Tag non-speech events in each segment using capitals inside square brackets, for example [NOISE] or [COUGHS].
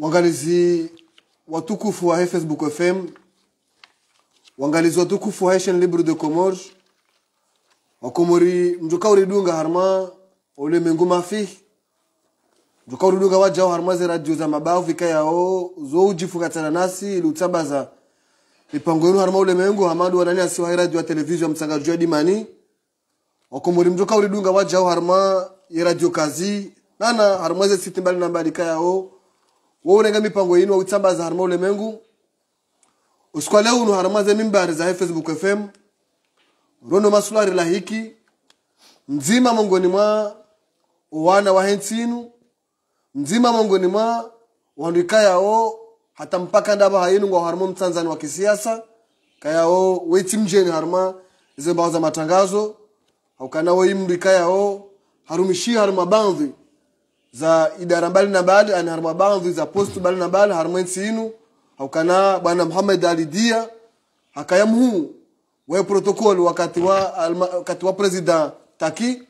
wangalizi watukufu wa Facebook FM, wangalizi watukufu wa Haitian Libre de Comores, wakomori mjuka uridunga harma ulimwengu mafi mjuka uridunga wajao harma ze radio za mabavu vika yao zo ujifukatana nasi ilutabaza mipango yenu harma ulimwengu hamadu wanani asiwa radio ya television msanga ya dimani wakomori mjuka uridunga wajao harma ya radio kazi nana harma ze sitimbali na mbali kayao wewe unenga mipango yenu uitsambaza harama ulemengu usikwale uno harma ze mimbari za facebook fm rono masulari la hiki nzima mongoni mwa wana wa hensinu nzima mongoni mwa wanduika yao hata mpaka ndaba hayinu ngwa harma mtanzani wa kisiasa kayao weti mjeni harma ze mbao za matangazo wo imbika yao harumishi harma bandhi za idara mbali na mbali ana harma baadhi za post mbali na mbali harma sinu haukana bwana Muhammad alidia akayamhu we protocol wakati wa alma, wakati wa president taki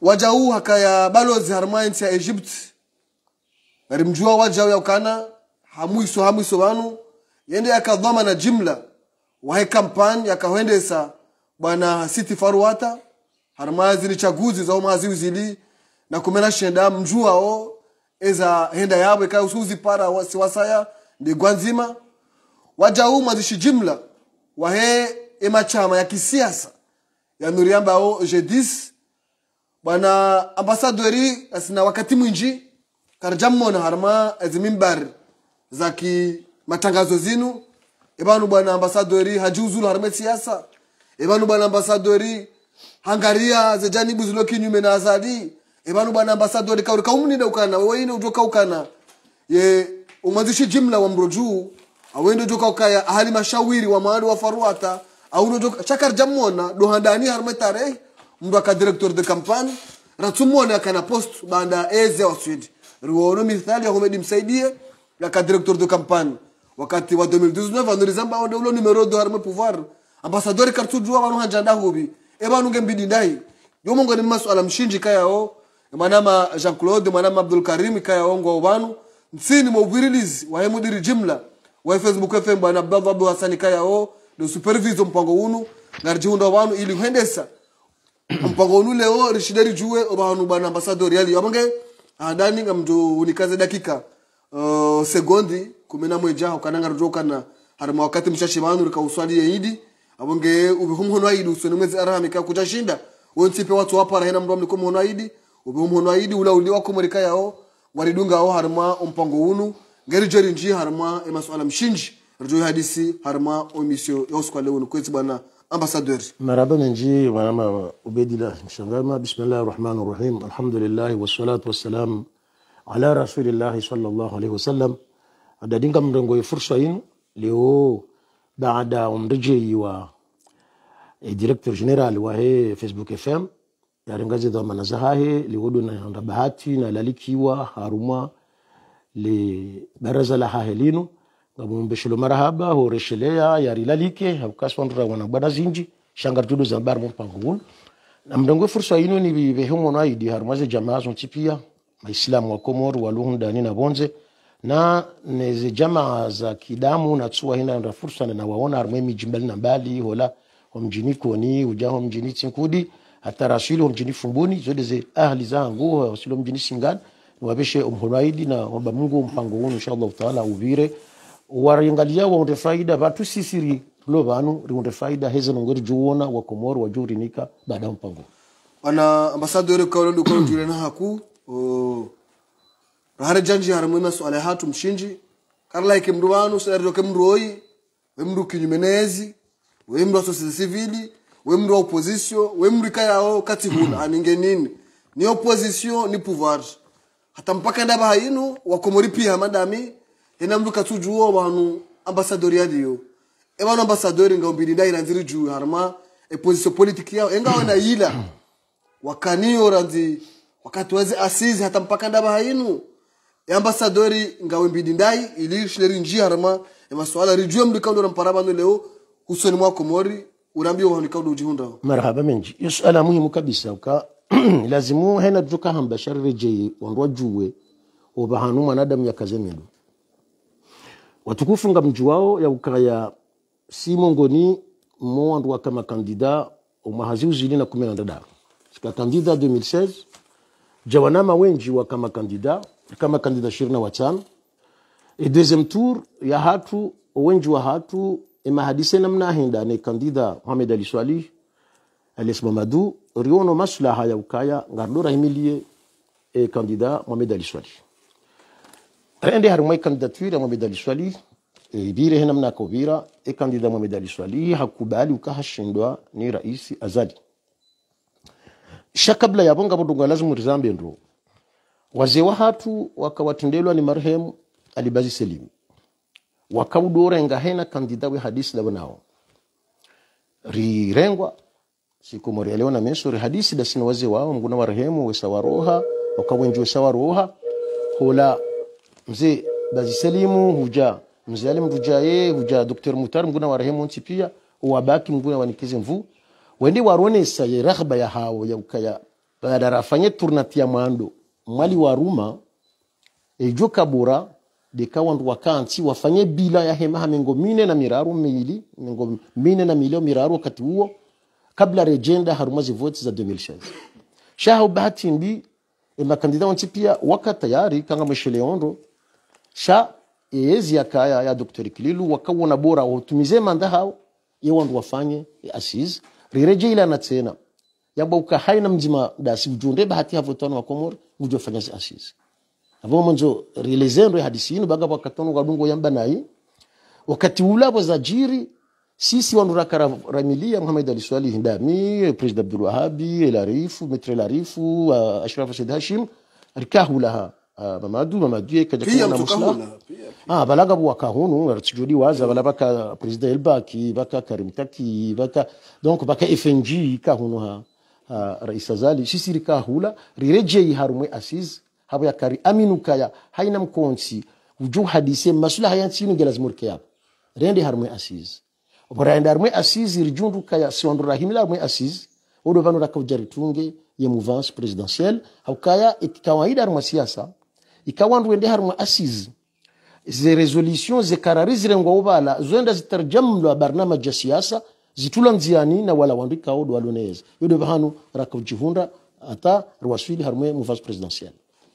wajau hakaya balozi harmains ya Egypt garimjua wajau ya yaukana hamuiso hamuiso banu yende yakadhama na jimla wahe kampani yakahwendesa bwana City Farwata harmazi ni chaguzi za umazi uzili na kumena shenda mjua o eza henda yabwe ka usuzi para usuzipara wasiwasaya ndigwa nzima wajaumwa zishijimla wahe emachama ya kisiasa ya nuriamba o yanuriambao jedis bwana ambasadori asina wakati mwinji karjammona harma ezimimbar zaki matangazo zinu ebanu bwana ambasadori hajiuzulu harma siasa ebanu bwana ambasadori hangaria zejani zilo kinyume na azadi ebanu bana ambasadori kauri kaumnida ukana waine utoka ukana ye umanzishi jimla wa mroju awende toka ukaya ahali mashawiri wa maadu wa faruata auno toka chakar jamona dohandani harmetare mndu ka director de campagne ratsumone akana post banda eze wa swidi riwono mithali ya yahumedi msaidie ya ka director de campagne wakati wa 2019 anorizamba awonde ulo numero do harme pouvoir ambasadori kartsujua vanu hanjanda hubi ebanu ngembidi ndai yomongo ni masuala mshinji kaya o oh mwanama jean claude mwanama abdul karim kaya ikayawongwa ubanu msini wa hemudiri jimla wa facebook fm bwana abdallah abdu kaya o do superviso mpango unu ngarjihunda ubanu ili kuhendesa [CLEARS THROAT] mpango unu leo rishideri juwe obahanu bwana ambasador yali yabange andani ngamjo unikaze dakika uh, segondi mweja na mweja na harima wakati mshashibanu rikauswali yeidi abonge ubihumhono aidi usweni mwezi arahamika kujashinda wensipe watu wapara hena mndu amlikomuhono aidi obe umuntu ayidi ulawuli yao waridunga waridungawo harima ompango wunu ngeri jeri nji harima emasuala mshinji rijoyi hadisi harma omisio yausukale wunu kwezi bwana ambassadeur marhaba nji bwana ubedila mshangama bismillahi rahmani rahim alhamdulillah wassalatu wassalam ala rasulillahi sallallahu alaihi wasallam adadinga mrengo fursa yinu leo baada umrijeyiwa eh, directeur general wa he eh, facebook fm yarengaze da manazahahe liwodo na yanda bahati na lalikiwa haruma li baraza la hahe lino ngamumbeshelo marahaba horeshelea yarilalike hakukaswandura wana bada zinji shangar tudo za bar mpango na mdongo fursa ino ni bibe homo na idi harumaze jamaa zon tipia maislamu wa komoro waluhu ndani na bonze na neze jamaa za kidamu na tsua hina na fursa na waona harumwe mijimbali na mbali hola homjini koni uja mjini tinkudi hata rasilo mjini Fumbuni zote ze ahli zangu wasilo mjini Singani niwapeshe umhunaidi na omba Mungu mpango wenu inshallah taala uvire waringalia waonde faida batu sisiri lo banu rionde faida heze nongori juona wa Komoro wa jurinika baada mpango wana ambassador kwa lolo kwa jure na haku rahare janji haramwe maswala hatu mshinji karla ikimruwanu sera roke mroi wemru kinyumenezi wemru asosisi civili we mri wa opposition we mri kayawo kati huna [CLEARS THROAT] aninge nini ni opposition ni pouvoir hata mpaka ndaba haino wakomori pia madami ena mru katujuwo bantu ambasadori yadiyo ebanu ambasadori ngaumbiri ndayira nziri juu harma e eposition politiki yao enga wana hila [CLEARS THROAT] wakaniyora nzi wakati wazi asizi hata mpaka ndaba hainu eambasadori nga mbidi ndai ili shleri nji harma emasuala rijue mri kaundora mpara banu leo husoni mwa komori unaambia unaambiwa unaonekana ujihunda marhaba menji yo suala muhimu kabisa uka [CLEARS THROAT] lazimu hena juka tukahamba sharire jeye wandwa juwe oba hanu mwanadamu yakazemedwa watukufu nga mju wao ukaya si mongoni mo wandu kama kandida omwahazi uzili na kumena na sika kandida 2016 jawanama wenji wa kama kandida kama kandida ishirini na watano e deuxième tour ya hatu wenji wa hatu ema hadise namna hinda ne kandida Mohamed Ali Swali Alias Mamadou riono maslaha ya ukaya ngardo rahimilie e kandida Mohamed Ali Swali rende mai kandidature ya Mohamed Ali Swali e bire hena mna kovira e kandida Mohamed Ali Swali hakubali ukahashindwa ni raisi Azali shakabla kabla ya bonga budunga lazima rizambe ndo wazee wa hatu wakawatendelwa ni marehemu Alibazi Selimi wakaw ɗorenga hena kandida we hadisi ɗaɓa nawo rirengwa rengwa siku mori leo na meso ri hadisi dasina wazee wao mguna warehemu wesawaroha wakawenji wesawaroha hola bazi selimu huja mzee huja ye huja dr mutar mguna warehemu nsi pia wabaki mguna wanikize mvu wende sa ye raghba ya hao ya ukaya badarafanye turnati ya mando mwali waruma ejo kabura leka wandu wakanchi wafanye bila ya hema ha mine na miraru miili mingo mine na milio miraru wakati huo kabla rejenda harumazi vote za 2016 shaha bahati ndi e makandida wanti pia waka tayari kanga mweshele ondo sha yezi e kaya ya doktori Kililu wakawona bora watumize manda hao ye wandu wafanye e asiz rireje ila na tena yamba uka na mjima dasi ujunde bahati hafotano wakomori Komoro ujofanya asiz avo mwanzo rileze ndo hadisini baga pakatano kadungo yamba nai wakati ulapo zajiri sisi wandu rakaramilia Muhammad Ali Swali Hindami President Abdul Wahabi El Arif Mitre El Arif uh, Ashraf Said Hashim alikahulaha uh, Mamadu Mamadu kaja na musla ah balaga bu wakahunu ratijodi waza bala baka President Elbaki baka Karim Taki baka donc baka FNG kahunu ha uh, Rais Azali sisi rikahula rirejei harumwe Asizi habo yakari aminukaya haina mkonsi uju hadise masula hayansi ngelas murkeyab rende harmwe asiz oborayende harmwe asiz irjundu kaya siondura himila harmwe asiz odo vanu rakavjari tunge ye mouvance présidentielle haukaya itikawaida harmwa siasa ikawandu ende harmwa asiz ze resolution zekarari zirengwa ubala zoenda zitarjamlwa barnamaj ya siasa zitula nziani na wala wandu ikaodo waloneza yodo vanu rakavjihunda ata rwaswili harmwe mouvance présidentielle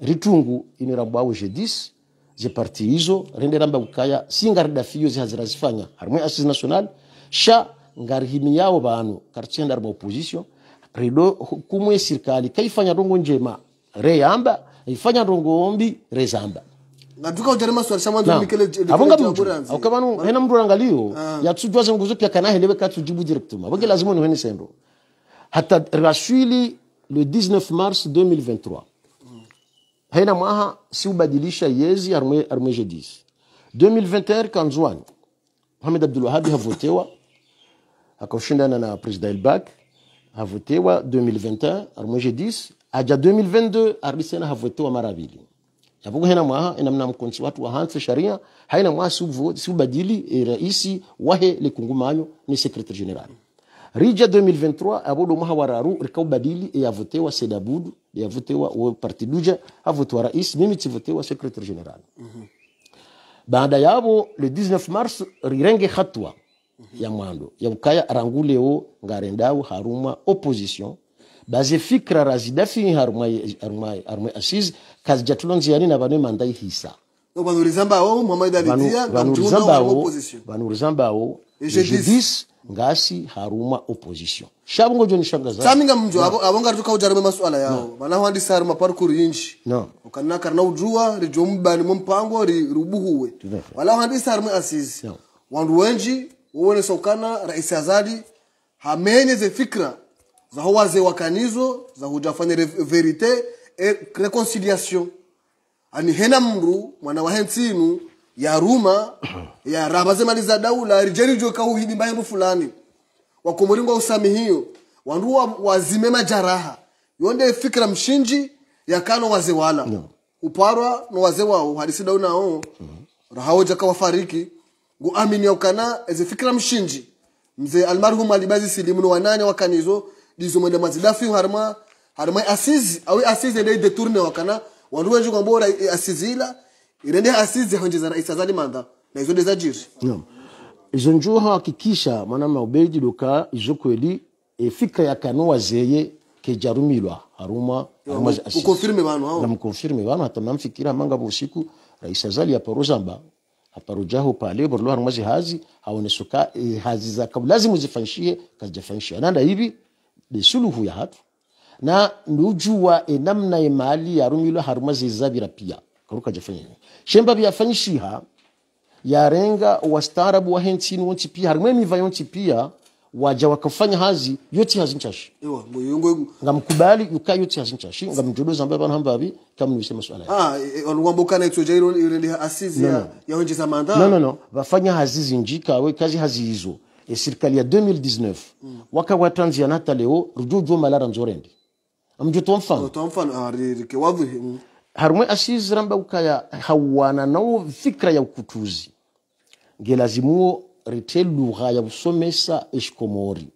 ritungu inoramba auje 10 parti izo rende ramba singa singarida fiyo zi hazira zifanya harimo assises national sha ngari yao bantu karitsenda rwa opposition rido kumwe serikali kaifanya rongo njema re reyamba ifanya rongo ombi re zamba Natuka ngatuka utari maswali shamwanzo mikele abonga mtu akabanu hena mtu angalio uh. Ah. yatsujwa zenguzo pia kana helewe katujibu directement abonga lazimu ni hene sendo hata raswili le 19 mars 2023 هنا si ubadilisha وبديليشا يزي ارمي ارمي جديس 2021 كان زوان محمد عبد الوهاب هافوتيوا هكا وشندنا انا بريزدا الباك هافوتيوا 2021 ارمي جديس اجا 2022 اربيسنا هافوتيوا مرابيلي yapokuwa hena mwaha ina mnamkonsi watu wahanse sharia haina mwaha siubadili e raisi wahe likungumanyo ni secretary general rija 2023 abodo mwaha wararu rikaubadili e avotewa sedabudu yavutiwa uwe parti duja avutiwa rais mimi tivutiwa secretary general mm -hmm. baada yabo le 19 mars rirenge hatua mm -hmm. ya mwando yaukaya aranguleo ngarendao haruma opposition baze fikra razidafi harumwa harumwa harumwa asiz kazijatulonziani na banwe mandai hisa no, banurizambawo muhammad ali dia g10 ngasi haruma opposition shabo ngo jonishangaza saminga mjo no. abo abo ngari tukaujarame masuala yao no. mana handi saruma parkour yinji no ukanaka na ujua rijo mbani mpango ri rubuhuwe wala handi saruma asisi no. wandu wenji uone sokana rais azadi hamenye ze fikra za howaze wakanizo za hujafanya verite e reconciliation ani hena mru mwana wa yaruma yaraba azemaliza daula rijerijo kauhidi mbayembo fulani wakomuringwa usamihio wandu wazime majaraha yonde fikira mshinji yakano waze wala no. uparwa no waze wao harisi dauna o mm -hmm. rahaoja kawafariki ngu amini yaukana eze fikira mshinji mzee almarhum alibazi silimu no wanane wakanizo dizo mwende mazidafi harma harma asizi awe asizi ende detourne wakana wandu wenji kwambora eh, asizila irende asizi honjezana isazali manda na izo ndeza jiri naam izo njuwa hakikisha mana maubeli doka izo kweli efika yakano zeye kejarumilwa haruma haruma ukonfirme bano hao namkonfirme bano hata namfikira manga busiku rais azali ya parozamba aparujaho pale borlo haruma zihazi haonesuka e, hazi za lazima kazi kazijafanshia nanda hivi besuluhu ya hatu na nujua enamna imali e, ya rumilo haruma zizabira pia karuka jafanya shemba byafanyishiha yarenga wastaarabu wa hensini wonchi pia harimwe miva yonchi pia waja wakafanya hazi yoti hazinchashi iwa nga mkubali yuka yoti hazi nchashi nga ngamjodoza ambaye bana hambabi kama nisema swala ah onwambo kana ekso jairo ile asizi ya ya honje za manda no no no wafanya hazi zinjika we kazi hazi hizo e sirkali ya 2019 waka watanzi ya nata leo rujujo malara mzorendi amjoto mfano mfano ah rike wavu harumwe asize ramba ukaya hawana nawo fikra ya ukutuzi nge lazimuo rite lugha ya busomesa eshikomori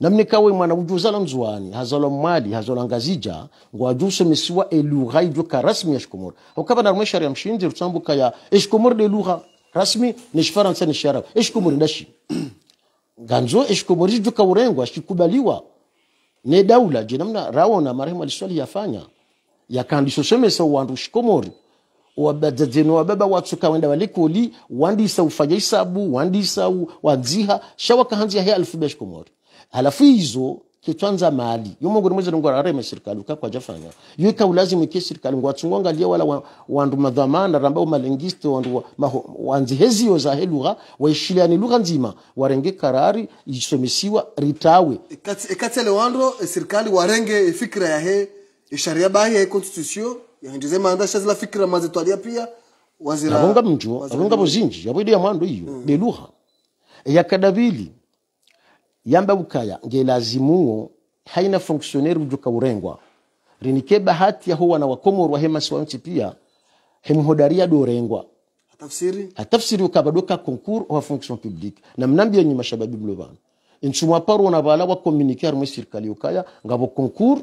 namne kawe mwana ujuzala mzwani hazalo mali hazala ngazija ngo ajusomesiwa elugha ijoka rasmi ya shikomori ukaba narumwe ya mshinzi rutambuka ya eshikomori de lugha rasmi ni shifaransa ni shara eshikomori ndashi [CLEARS THROAT] ganzo eshikomori ijoka urengwa shikubaliwa ne daula je namna rawo na marehemu aliswali yafanya yakhandisha oshemesa wandu shikomori wabadzadzeni wababa watsu kawenda walekoli wandisa ufanya isabu wandisa wadziha shawakahanzia he alfube shikomori halafu izo ketwanza mali yomongoni mwezi ngo arema serikali ukakwa jafanya yo kaulazimu ke serikali ngwa tsungonga lia wala wa, wandu madhamana ramba umalengiste wandu wa, wanzi yo za helugha waishiliani lugha nzima warenge karari isomesiwa ritawe ikatele wandro serikali warenge fikira ya he isharia e bahia iconstitution yanjeze manda la fikra maze twalia pia wazira nabonga mjo nabonga buzinji yabwidi ya mwando iyo mm. beluha e yakadabili yamba nge ngelazimuo haina fonctionnaire ujuka urengwa rinike bahati ya huwa na wakomorwa hema wa nchi pia do urengwa hatafsiri hatafsiri ukabadoka konkuru wa fonction publik na mnambia nyuma shababi mlobana inchumwa paro na wa komunikia rumwe serikali ukaya ngabo concours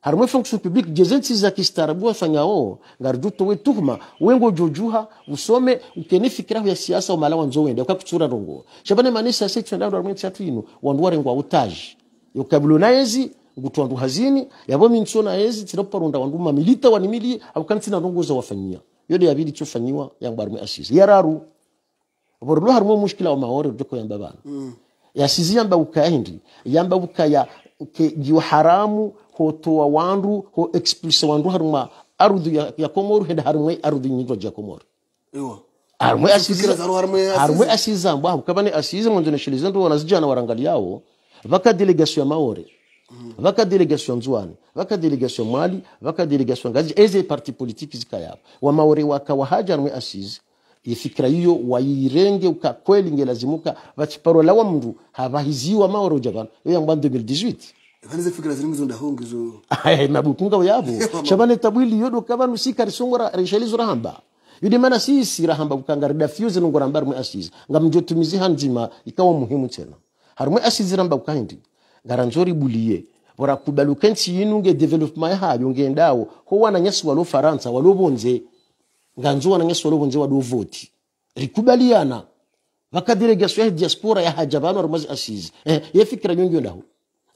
harimo fonction publique jeze nsiza kistaarabu wasanyawo ngarju we tuhuma wengo jojuha usome ukene fikiraho ya siasa omala wanzo wende ukakutsura rongo shabane manisa se tsenda ro mwetsa twino wandu warengwa utaji yokabulo naezi ngutu wandu hazini yabo minsona ezi ronda wandu mamilita wanimili rongo za wafanyia yode yabidi tsofanyiwa yangbarwe asisi ya raru borlo harimo mushkila wa maore doko ya bana mm. yasizi yamba ya yamba ukaya ke jiwa haramu hotowa wandu ho expulse wandu haruma arudhu ya, ya komoru hende harumwe arudhu nyingo ya komoru iwa harumwe asiza harumwe asiza mbwa kabane asiza mwanzo na shilizo ndo wanazijana warangaliao vaka delegation ya maore mm. vaka delegation nzwani vaka delegation mali vaka delegation ngazi eze parti politique zikayabo wa maore wakawahaja harumwe asiza ifikira hiyo wairenge ukakweli ngelazimuka vachiparola wa mndu havahiziwa maore ujavana yo yangwa 2018 ivanze fikira ziri ngizo ndahunga izo ahe [LAUGHS] mabukunga yabo [LAUGHS] shabane tabwili yodo kabanu sikari songora rishalizo rahamba yudi maana sisi rahamba bukangari dafyuze nungora mbari mwe asizi ngamjo tumizi hanjima ikawa muhimu tena harumwe asizi ramba bukaindi ngaranzori buliye bora kubalu yinunge development ha yonge ho wana nyesu walo faransa walo bonze nganzo wana nyesu walo bonze wado voti rikubaliana vakadelegation diaspora ya hajabano rumazi asizi eh, ye fikira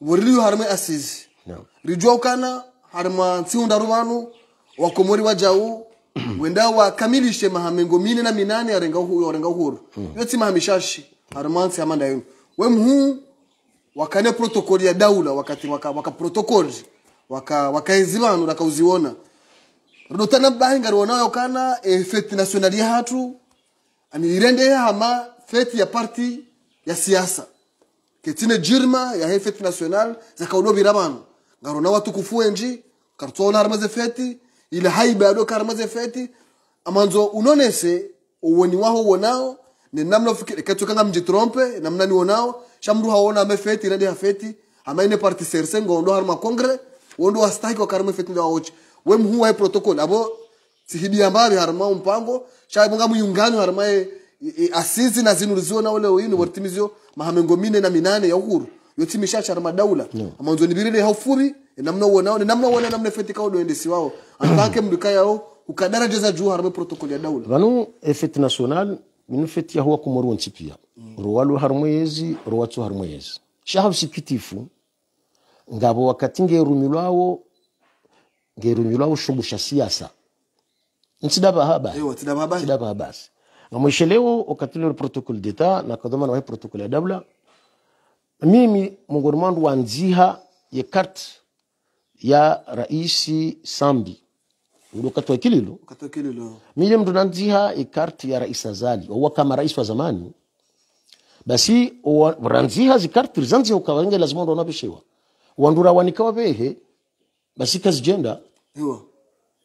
woriliyo harimo asizi rijwawo kana harimo nsiunda rubanu wakomori wajau [CLEARS THROAT] wenda wakamilishe mahamengo mine na minane arenga uhuru arenga uhuru mm. yotsi mahamishashi harmansi amanda yenu we mhu wakane protokoli ya daula wakati waka, waka protokoli waka wakaezibanu rakauziona rodotana bahinga rona yokana e fete nationali hatu anirende hama fete ya party ya siasa ke tine jirma yahe feti national zakaulobira vanu ngaro na watukufu wenji karutsoona ari maze feti ile haiba yado kari maze feti amanzo unonese uweni waho wonao ni namna ufikiri ketu kanga mjitrompe namna ni wonao shamru haona ame feti radi hafeti ine parti serse ngondo harma kongre wondo wastaki wa karma feti ndio ochi we mhuwa e protokoli abo sihidi ambari harma umpango shaibunga muyungano harma e asizi na nawo na hii niwari watimizio mahamengo mine na minane ya uhuru yotimisha cha madaula yeah. amanzoni birire haufuri namna uonao namna uona namna fetika odo endesi wao [CLEARS THROAT] antake mduka yao ukadara jeza juu harame protokoli ya daula vanu efet national minu feti ya huwa kumorunchi pia mm. ruwalu harumwezi ruwatu harumwezi shahab sikitifu ngabo wakati ngerumilwao ngerumilwao shubusha siasa haba haba nsidaba habasi Amechelewa wakati ule protokoli d'etat na kadoma na protokoli ya dabla. Mimi mongoni mwandu wanziha ye ya kart ya raisi Sambi ndio katwa kililo katwa kililo mimi mtu nanziha ya kart ya rais Azali au kama rais wa zamani basi ranziha zikarti zanzi ukawenge lazima ndo unabishiwa wandura wanikawa behe basi kazijenda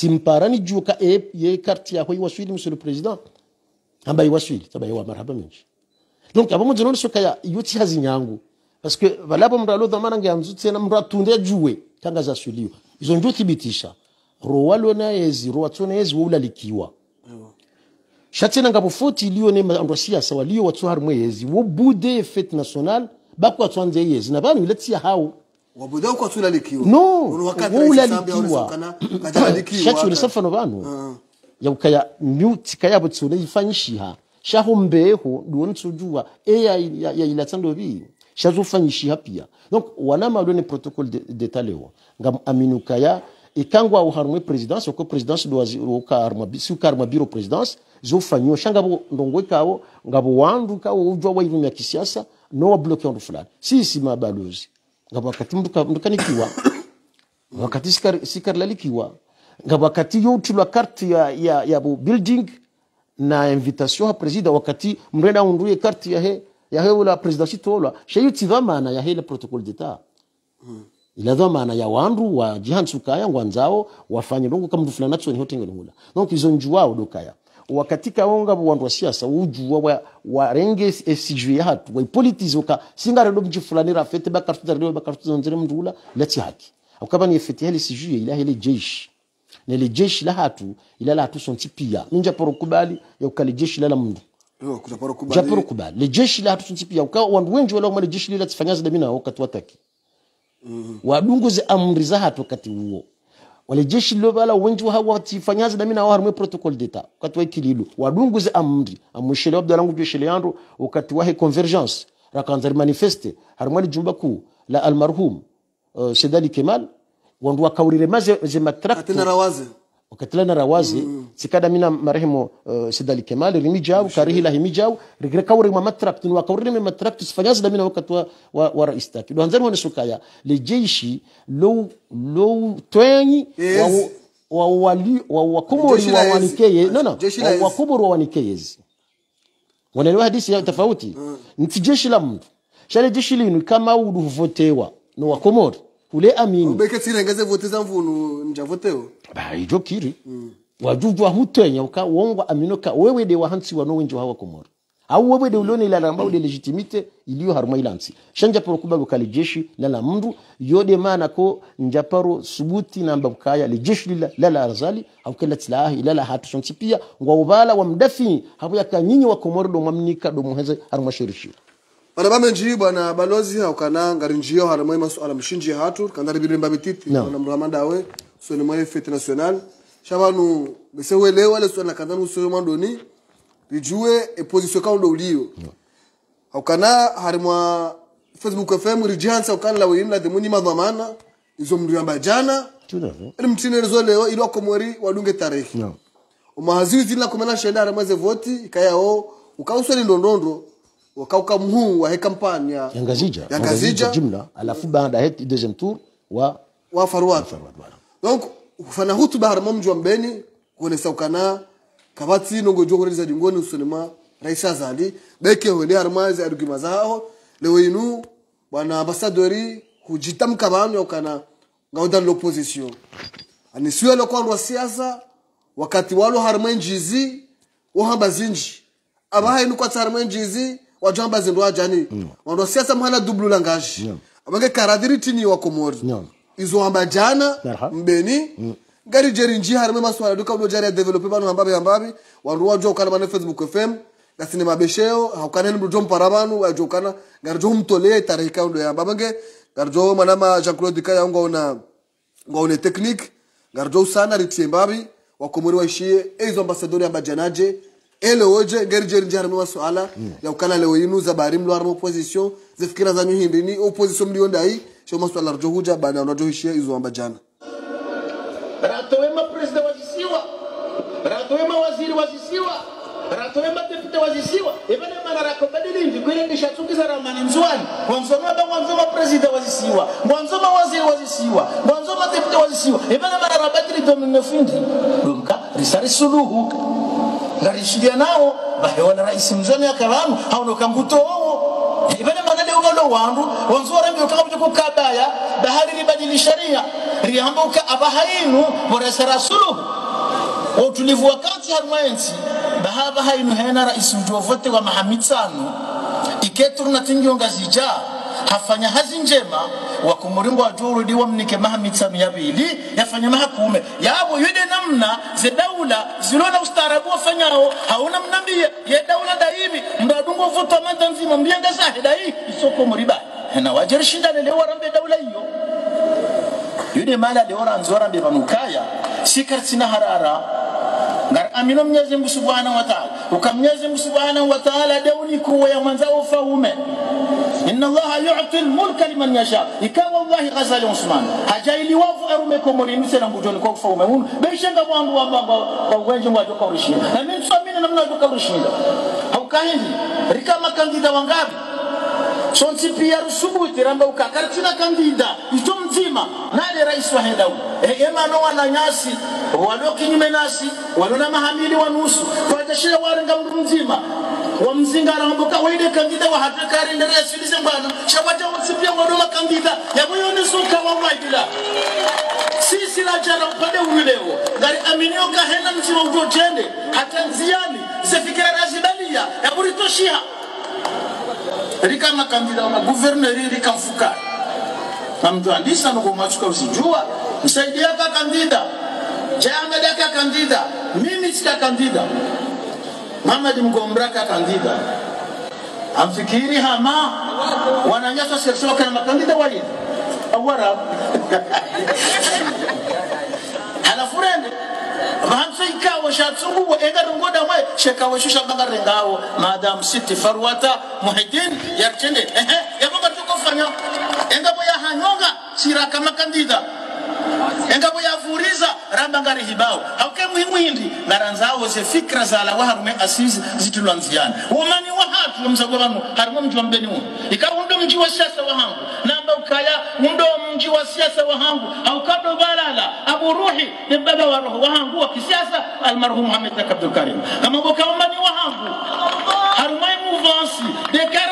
simparani juka e, ye carte yawe iwasubiri monsieur le president ambaye iwasubiri tabaye wa marhaba menshi donc abamu jenoni soka ya iyo hazi nyangu parce que abamu ralo dhamana nge tse na mratunde juwe tanga za suliyo izo njo thibitisha rowa na ezi rowa tsona ezi wo ulalikiwa shatsena ngapo 40 liyo ne andwa siasa liyo watu harmwe ezi wo bude fete bako watu anze ezi na banu tia hao wabudauka tulalikiwa no wulalikiwa shacu ulisafano bantu yabukaya myuti kayabo tsune yifanyishiha shaho mbeho duone tsujuwa ea ya ilatando ilatsando bi shazufanyishiha pia donc wanama lone protokol detalewa nga aminu kaya ikangu wa uharumwe presidence uko si uka siukarma biro presidence zofanyiwa shangabo ndongwe kawo ngabo wandu kawo ujwa wairumya kisiasa no wa bloke wandu fulani sisi mabaluzi nga wakati mdukanikiwa [COUGHS] wakati sikarlalikiwa nga wakati yotulwa karti ya, ya, ya bu building na invitation ha presida wakati mrenda unduye karti ya he ya he ula presida shitola shayu tivamana ya hele protocole deta hmm. dha maana ya wandu wa jihan sukaya ngwanzao wafanyi longo kama mdu fulana tsoni hotengelungula donc izo njuwao dokaya wakati kaonga wandu wa siasa wa wa renge ya hatu wa waka singa singarelo mji fulani rafete baka baka bakartutarelewe bakartuzonzere mndula lati haki wakaba ni efete hali sijue ila hali jeshi na hali jeshi la hatu ila la hatu sonti pia ninja poro kubali ya ukali jeshi la la mdu mndu japoro kubali le jeshi la hatu sonti pia uka wandu wenji wala umale jeshi lila tifanyaza damina wakati wataki mm -hmm. wadunguze amri za hatu wakati huo wale jeshi lilovala wenji hawa mimi na wao harimwe protocole d'etat wakati wa kililo wadunguze amri amushele wa bdalangu jeshi yandu wakati wahe convergence rakanza manifeste harumwe lijumba kuu la almarhum uh, eh, sedali kemal wandu wakaurire maze ze matrakto okatila rawazi mm. sikada mina marehemu uh, sidali kemali rimijaw karihila himijaw rigre kawri ma matrak tin wa kawri ma matrak tisfanyaz da mina wakati wa wa, wa rais taki do hanzani sukaya le jeshi low low twenyi yes. wa wali wa wakumuri wa wanikeye no no wa wakumuri wa wanikeyezi wanaelewa hadithi ya tofauti mm. nti jeshi la mtu shale jeshi linu kama uduvotewa no wakomori ule amini ubeke tirengeze vote za mvunu njavoteo ba ijo kiri mm. wajuvwa hutenya uka wongwa aminoka wewe de wahansi wano wenjo hawa komoro au wewe de ulone ila lamba ule legitimite iliyo haruma ilansi shanja poro kubago kale jeshi la la mndu yode maana ko njaparo subuti namba kaya le jeshi lila la la arzali au kala tilahi la la hatu shonti pia ngwa ubala wa mdafi hapo yakanyinyi wa komoro do mamnika do muheze haruma shirishi panapame nji bwana balozi haukana ngari njiyo haramwe masuala mshinji ya hatu kandari birimba bititi no. na mramanda we suwe ni mwe fete national shabanu bese lewa le suwe sona kandani mwando ni rijue e position kaundo ulio no. haukana harimwa facebook fm rijihansa haukana la weimla de muni madhamana izo mriamba jana ili eh. mtine rizo leo ili wakomweri wadunge tarehe no. umahaziwi zila kumena shenda haramweze voti ikaya o ukauswa ni ndondondo wakauka mhuu wa kampani ya Yangazija Yangazija jumla, alafu baada ya deuxième tour wa wa Farwat donc fana hutuba harma mji wa Mbeni saukana kabati nongo jo kureza jingoni usunema rais Azali beke wende harma za arguma zao leo inu bwana ambassadori hujitamka bano ukana ngauda l'opposition anisiwe kwa siasa wakati walo harma njizi ohamba zinji abahainu kwa harma njizi wajua bazendo wajani mm. wando siasa mwana dublu langaji wange karadiri tini wa komori izo amba jana mbeni mm. gari jeri nji harime maswala duka ulo jari ya develope banu hambabe hambabe wando wajua ukana mwana facebook fm na sinema besheo haukana ni mrujo mparabanu banu wajua ukana garjo mtole tarika ulo ya babange garjo manama jankulo dika ya unga una unga una technique garjo sana ritie mbabi wakomori waishie ezo ambasadori ambajanaje elowoje ngeri jeri njarami masuala mm. yaukala lewo yinu zabarim lwarma opposition zefikira zanyu hindini opposition mliyo sho masuala rjohuja bana unajohishia izoamba e jana ratowema prezida wazisiwa ratowema waziri wazisiwa ratowema depute wazisiwa evanemana rakobadilindi kwirendishatsukiza ramani mzuwani ngwanzoma ba ngwanzoma prezida wazisiwa ngwanzoma waziri wazisiwa ngwanzoma depute wazisiwa evanemana rabadili dominefundi domka risari suluhu ngarishilia nao bahewana rais mzoni akabantu haonoka mbuto wowo ibane ugalo wandu wanzuwarambi utakabuja kabaya bahari libadili sharia rihambuka abahainu boresa rasuluhu wa utulivu wakati harwensi bahaba hainu hena rais mtuovote wa mahamitsano iketuruna natingi ongazija hafanya hazi njema wakumurimbo wakumulingo diwa mnike maha mitsamu yabili yafanya maha kume yabo yude namna ze daula zilona ustaarabu wafanyao hauna mnambia ye daula daimi mradungo vuta manda nzima mbienga sahe dai isoko muriba na wajeri shindane leo warambe daula iyo yude mala leo ranzorambe banukaya sikarsina harara ngar amino mnyezi mbu subhanahu wa ta'ala uka ukamnyezi mbu subhanahu wa ta'ala deuni kuwa ya mwanzao faume inna allaha yu'ti almulka liman yasha ikawa allah ghazali usman hajaili wafu wavu erume komolini sena ngujoni kwa kufa umemunu beishenga mwangu wa baba wa wenje mwajo kwa urishinda na mimi tuamini namna wajo kwa urishinda haukahindi rikama kandida wangapi sonsi pia rusubuti ramba ukakaritina kandida ito mzima nale rais wa wahenda u e, no wana nyasi walio kinyume nasi walio na mahamili wanusu kwa patashira warenga mndu mzima wamzinga arahomboka waide kandida wahatakari yasulize mbana shabaja wasipia wadoma kandida yaboyone wa wawaidila sisi la jana upande uwileo hena aminio wa ujo ujojende hata nziani zefikira razidalia yaburitoshia rikana kandida wa guverneri mfuka na mtu andisa machuka usijua msaidiaka kandida jaamedaka kandida mimi sika kandida Mohamed Mgombraka kandida amfikiri hama wananyaswa sersoka na makandida walid awara [LAUGHS] halafu rende vahanso ikawo shatsuguwo enga ringoda mwe wa shusha banga ringawo madam siti farwata muhidin yarchende ehe tuko tukofanya enga boya hanyonga siraka makandida engabo yavuriza ramba hibao hauke muhimwindi ngaranzawo ze fikra zalawo harume asizi zitulwanziyana umani wa hatu mzagwa vanu harume mtu wa mbeni uno ikaundo mji wa siasa wa hangu namba ukaya undo mji wa siasa wa hangu aukado balala abu ruhi ni baba wa roho wa hangu wa kisiasa almarhum Muhammad Abdul Karim kama boka umani wa hangu harumai muvansi dekara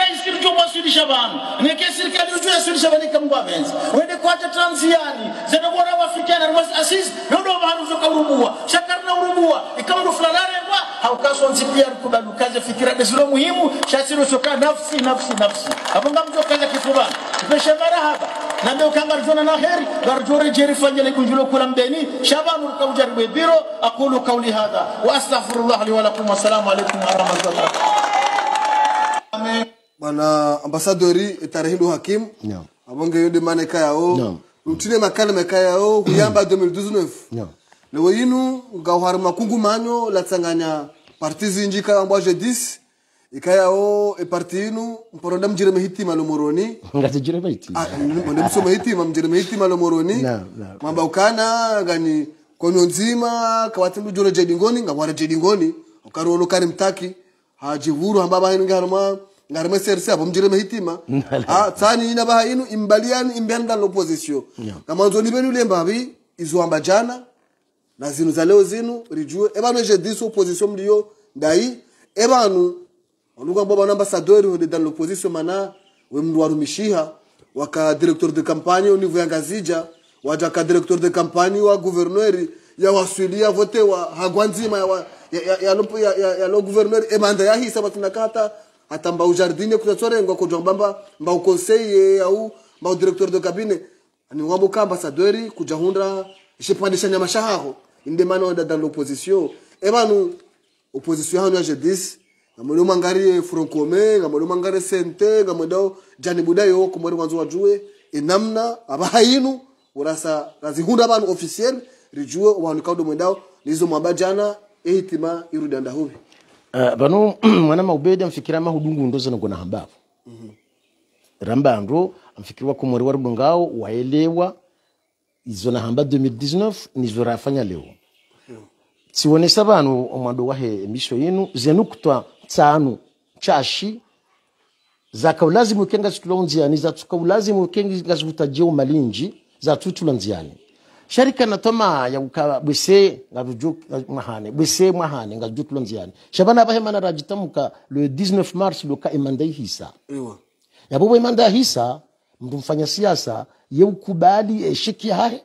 kuwafundisha bantu ngeke serikali ucu yasulisha banika benzi wende kwata transiani zenobora wafikana rumasi asis nodo bantu zokaurubua shakarna urubua kwa haukaso nzipia pia kaze fikira desilo muhimu shasiro soka nafsi nafsi nafsi abonga mjo kaza kifuba marahaba mara hapa na kanga na heri garjore jeri fanyele kunjulo kula mbeni shaban ukaujaribu biro aqulu kauli hadha wa astaghfirullah li wa lakum wa assalamu alaykum wa rahmatullahi wa barakatuh bana ambasadori etarihindu hakim yeah. abonge yode mane kayao yeah. utine makale makayao kuyamba 2019 yeah. lewo yinu ngauhari makungu manyo latsanganya e parti zinji kayo ambwaje 10 ikayao eparti yinu mporonda mjireme hitima lomoroni ngatijireme hitima onde msoma hitima mjireme hitima lomoroni no, no. mamba ukana gani konyo nzima kawatindu jolo jedingoni ngawara jedingoni ukaruolokari mtaki hajivuru hamba bahiningi haruma ngarima serisi abo mjire mehitima ah tsani ina baha inu imbaliani imbenda l'opposition yeah. na mwanzo ni benu lemba bi izoamba jana na zinu za leo zinu rijue ebanu je dis opposition mlio dai ebanu onuka baba namba ambassadeur de dans l'opposition mana we mndu warumishiha waka directeur de campagne au niveau ya ngazija waja ka directeur de campagne wa gouverneur ya wasulia vote wa hagwanzima ya ya ya, ya, ya, ya, ya, ya, ya, ya, ya, ya, gouverneur ebanda yahisa batinakata ata mbaujardine kutatswarengwa kojwa mbamba mbaukonseye eh, au mba mbaudirekteur de cabine niwambo ka ambassadeur kuja hunda jipandishanya mashahaho inde mana onda dans l'opposition e eh, banu opposition hanu ya jedis ngamwele mwangarie eh, front commun ngamwele mwangarie sente ngamwendao jani budayo oh, kumwele wanzu wajue enamna abahayinu urasa razihunda banu officiel rijue obahanukaudo mwendao nizo mwamba jana ehitima irudanda hubi uh, eh, bano [CLEARS THROAT] mwana maubedi amfikira mahudungu ndoza nagona hambavu mm -hmm. rambandro amfikirwa kumori wa waelewa izo na hamba 2019 nizo rafanya leo tsiwonesha mhm. abantu omwando wahe emisho yinu zenukutwa tsanu chashi zakaulazimu kenga situla nziani zatsukaulazimu kenga zivutajeo malinji zatutula nziani sharika na toma natoma yauka bwese ngarujuk mahane bwese mahane ngarujuk lonziane shabana ba hema na rajita muka le 19 mars luka imanda hisa iwa yabubo imanda hisa mtu mfanya siasa ukubali eshiki hahe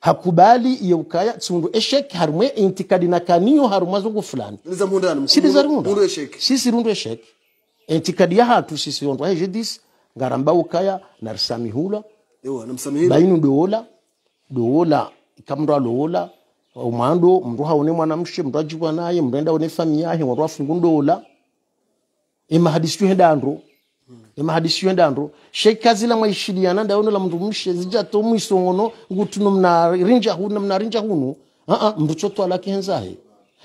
hakubali ukaya tsundu esheki harumwe intikadi na kaniyo harumwa zogo fulani niza siriza runda sisi rundu esheki intikadi ya hatu sisi yondwa hejidis ngaramba ukaya narsami hula bainu doola loola ikamndu aloola umwando mndu haone mwanamshe mndu ajibwa naye mndu aenda one fami yahe mwandu afungu ndola emahadisi tuhe dandro emahadisi tuhe dandu shekazila mwaishiliana ndaono la mndu mshe zijato mwisongono ngutuno mnarinja hunu mnarinja hunu aa mndu chotwala kihenzahe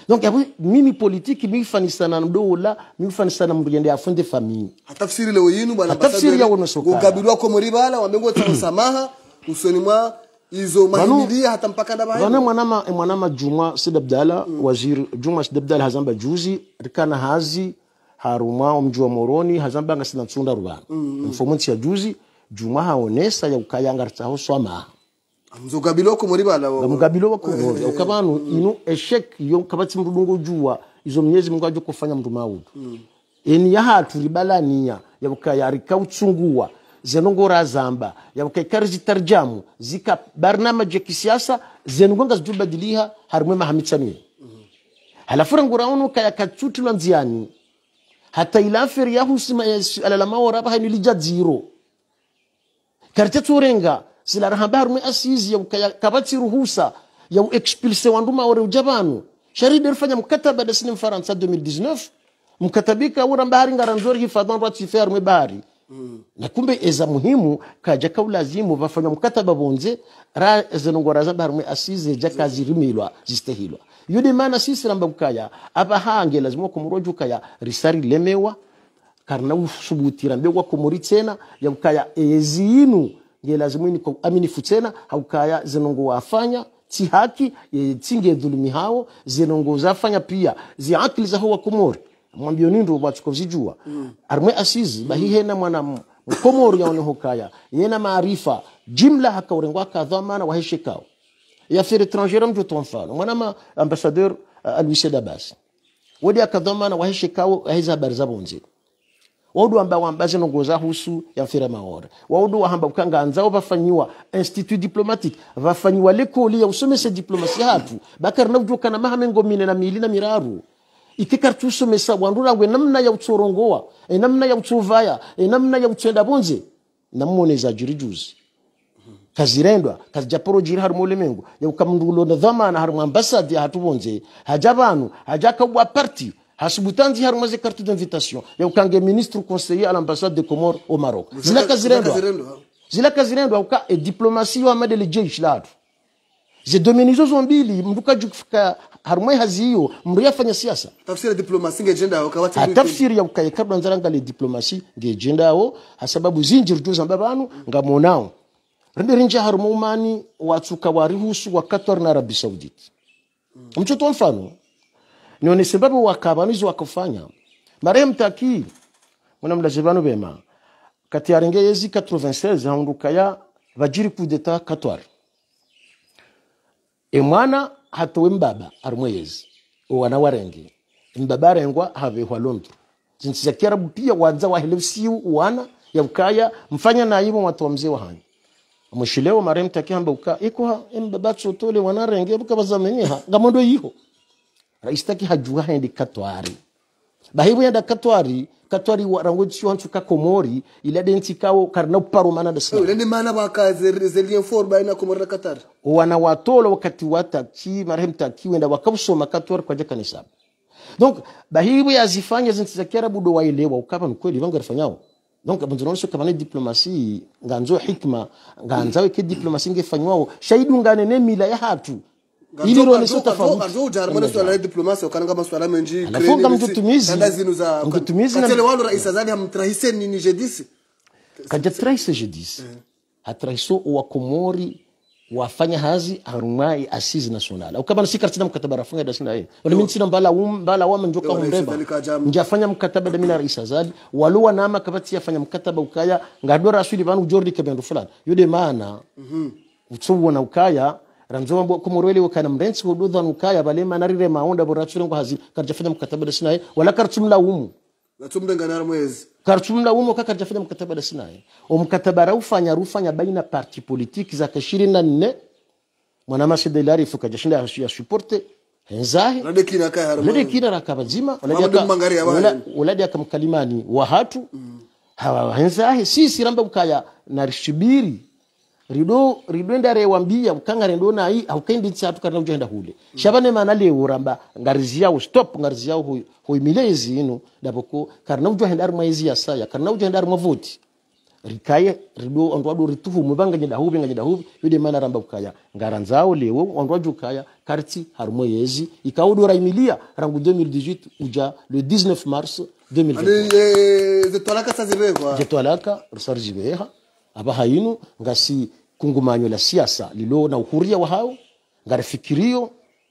donc apo mimi politiki mifanisana mdola mifanisana mndu yende afunde famii hatafsiri leo yinu bwana hatafsiri ya wono sokara ukabilwa kwa muribala wamengo [CLEARS THROAT] tano samaha usoni mwa izomahimilia hata mpaka ndabana mwanama mwanama juma sidabdala mm. waziri juma sidabdala hazamba juzi rikana hazi haruma omjua moroni hazamba ngasina tsunda rubana mm, mm-hmm. mm. ya juzi juma haonesa ya ukayanga rtaho swamaha mzogabiloko muri balawo mgabiloko eh, eh, eh. ukabanu mm. inu eshek yo kabatsi mrudungo juwa izo mnyezi Mungu aje kufanya mndu maudu mm. eni yahaturi balania yabukayarika utsungua zenongora zamba yabukaikari zitarjamu zika barnama ya kisiasa zenongonga zijubadiliha harumwema hamitsanie halafura nguraunu kayakatsutilwa nziani hata ilaferi yahusima alalamaworaba hainilija dziro karite tsurenga silarahamba harumwe asizi yabukayakabatsi ruhusa yabu expulse wanduma ore uja banu sharidi rifanya mkataba mfaransa 2019 mkatabika uramba haringara nzori hifadhan rwatsife harumwe bahari na kumbe eza muhimu kaja ulazimu bafanya mkataba bonze ra zinongora barume asize jaka zirimilwa zistehilwa yudi mana sisi ramba mukaya abahange lazimu kumurojuka kaya risari lemewa karna usubutira mbegwa kumuri tena ya mukaya ezinu nge lazima ni amini futsena haukaya zinongo wafanya tihaki tsinge dhulumi hao zinongo zafanya pia ziakili za huwa kumuri mwambio nindu mwambionindo bwachikovzijua mm. arimwe asizi bahihena mwana mkomori hokaya yena maarifa jimla hakaurengwa kadhamana waheshekao yafir etrangere mjo tomfano mwanama ambasadeur uh, alwise dabas wodi akadhamana waheshekao ahiza habari zabo bonzi wodu amba wambaze goza husu ya fere maora waudu wahamba ukanganzao vafanyiwa institut diplomatique vafanyiwa lekoli ya usomese diplomasi hatu bakari navujokana mahamengo mine na milina miraru itikartusomesa wandurangwe namna ya utsorongoa e namna ya utsovaya e namna ya utsenda bonze namoneza jiri juzi kazirendwa kazijaporo jiri hari mulemengu yaukamndulo na dhamana hari mwambasadi hatubonze haja bantu haja kabwa parti hasubutanzi hari mwaze carte d'invitation yaukange ministre conseiller à l'ambassade de Comore au Maroc zila kazirendwa zila kazirendwa uka e diplomasi wa madele jeshi ladu zidomenizo zombili mnduka jukufika harumwe haziyo mru yafanya siasa tafsiri ya diplomasi ngejendawo kawati ah, tafsiri ya ukaika bwanzara le diplomasi ngejendawo hasababu zinji rujuza mbabanu ngamonao rende rinja harumwe umani watsuka warihusu wa Qatar na Arabi Saudite mm. mchoto mfano nione sababu wakabanizo wakufanya marehemu mtaki mwana mlazibano bema kati arenge yezi 96 haundukaya bajiri coup d'etat 14 e mwana hatuwe mbaba ari wana warengi mbaba arengwa havehwa londu zinsi za kiarabu pia wanza wahelevsiu wana yaukaya mfanya naivo watu wamzee mshileo mwishilewo marem takihamba uka ha mbaba tsotole wanarenge ha gamondo yiho rais hajua hendi katwari bahibu yada katwari katwari warango chiwanchu kakomori ila denti kawo karna paro mana da sila lende mana ba ka zelien for ba ina komora katar wana watolo wakati wata ki marhem taki wenda wakabsoma katwari kwa jaka nisaba donc bahibu ya zifanya zinti za kiarabu do ilewa ukapa mkweli vangu yafanyao donc bunzonoso kabane diplomasi nganzo hikma nganzawe ke diplomasi ngefanywao shahidu ngane ne mila ya hatu iliro ni sio tofauti ndio ujaribu na swala la diplomasia ukanga maswala mengi alafunga mtumizi ndio zinu za mtumizi na tele walo rais azali amtrahise nini je disi kaja trahise wa komori wafanya hazi arumai asizi nasional au kama sikar tina mkataba rafunga da sina yeye wala mimi sina mbala um mbala wa mnjoka hundeba njafanya mkataba da mina rais azali waluwa nama kabati yafanya mkataba ukaya ngadora asili banu jordi kabendo fulani yude maana mm -hmm. na ukaya ramzo bo kumurweli wakana mrensi hududhan ukaya bale manarire maonda borachiro ngo hazir karjafanya mkataba da sinaye wala kartumla umu latumda ngana mwezi kartumla umu kaka karjafanya mkataba da sinaye o mkataba raufanya rufanya baina parti politiki za 24 mwana masedilari fuka jashinda umm, ya supporte henzahe lede kina rakabazima uladi akamkalimani wahatu mm. hawa henzahe sisi ramba ukaya narishibiri rido ridwendare wambia ukangare ndona hii aukendi tsatu kana ujenda hule mm. shabane mana le uramba ngarizi u stop ngarizi u hoy hoimilezi ino daboko kana ujenda ar mwezi ya saya kana ujenda ar mavoti rikaye rido andwa do rituhu mubanga nyida hubi nganyida hubi yude mana ramba ukaya ngaranzao lewo andwa jukaya karti harmo yezi ra imilia rangu 2018 uja le 19 mars 2020 zetwalaka sazibekwa zetwalaka rusarjibeha aba hayinu ngasi kungumanyo la siasa lilo na uhuria wa hao ngari fikirio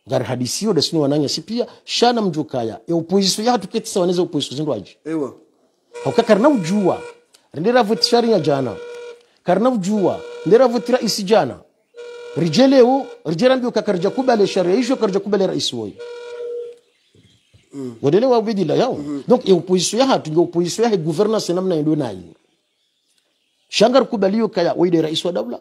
ngari hadisio desino wananya si pia shana mjukaya e upoiso ya tuketi sawaneza upoiso zindo aje ewa hauka karna ujua ndera vutishari ya jana karna ujua ndera vutira isi jana rijeleo rijera mbio kakarja kubale sharia isho karja kubale rais woyo mm. wadelewa ubidila yao mm -hmm. donc e upoiso ya hatu ndio upoiso ya he governance namna ndio nayo shangar kubaliyo kaya waide rais wa dawla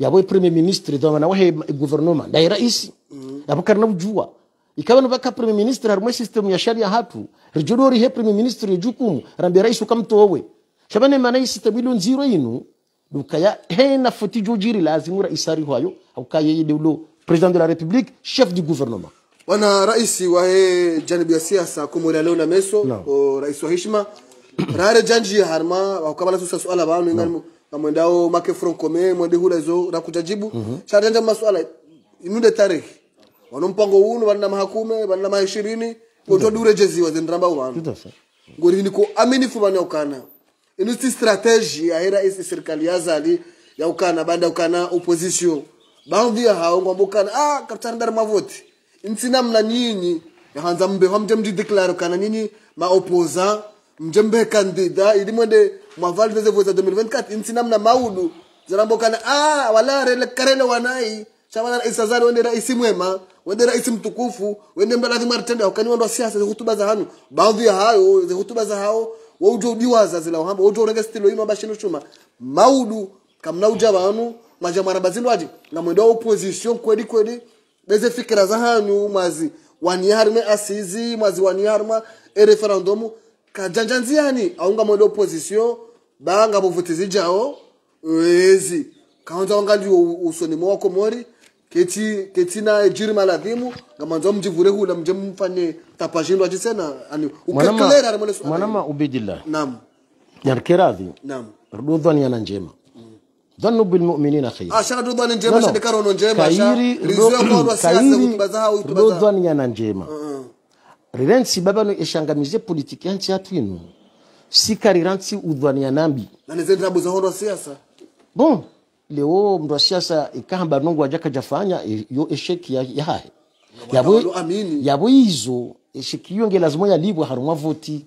yaba premier ministre doma nawe he guvernoma ndaye rais mm. yabukari nabujua ikawa nubaka premier ministre harumwe system ya sharia hatu rijodori he premier ministre jukumu rambia rais wewe shabane maana hii system ilo nziro inu dukaya he na foti jojiri lazima raisari hwayo aukaye ideulo president de la republique chef du gouvernement wana rais wa he janibu ya siasa kumwela leo na meso no. rais wa hishma rare janji harma wakabala susa suala bano no kamwendao make fronkome mwende hula hizo nakuta jibu mm -hmm. chatenda masuala inude tariki wana mpango uno vanna mahakume vanna maishirini kotodure jeziwa zendrambau vanhu ngori niko aminifu vana ukana inuti ya ahera isi serikali ya zali ya ukana banda ukana opposition baudhia hao ngwamba mbukana ah dar mavoti insina mna nyinyi ya yahanza mbeho mje mjideklara ukana nyinyi maopoza njembe kandida ili mwende mwavali veze vweza 2024 insi namna maudu zarambo kana ah wala rele karele wanai na isazani wende raisi mwema wende raisi mtukufu wende mbele lazima tenda ukani wando siyasa za hutuba za hanu baadhi ya hayo za hutuba za hao wa ujo ujiwa za zila hamba ujo urege stilo ino wabashi nushuma maudu kamna uja wa hanu majamara bazilo waji na mwendo opposition kweli kweli beze fikira za hanu mazi waniharme asizi mazi waniharma e referendumu kajanja nziani aungamoda opposition banga bovuti zijawo ezi kaonza wanga ndiwo usonimo wako mori keti ketina ejiri maladhimu ngamanzwa mjivure hula mje mfanye tapashindwa chisena ani ukekelera ramone sura mwanama ubidillah naam nyarkeradhi naam rududhani yana njema mm. dhannu bilmuminina khair ashaka ah, rudhani njema shadikarono njema kairi rudhani yana njema riransi babano eshangamije politiki yanchi yatu ino sika riransi udhwania nambi nanizendirabu za hondo siasa bon leo mndu wa siasa ikahamba nungu ajaka jafanya e, yo esheki ya yahahe yabo izo esheki iyo nge ya yalibwa harumwa voti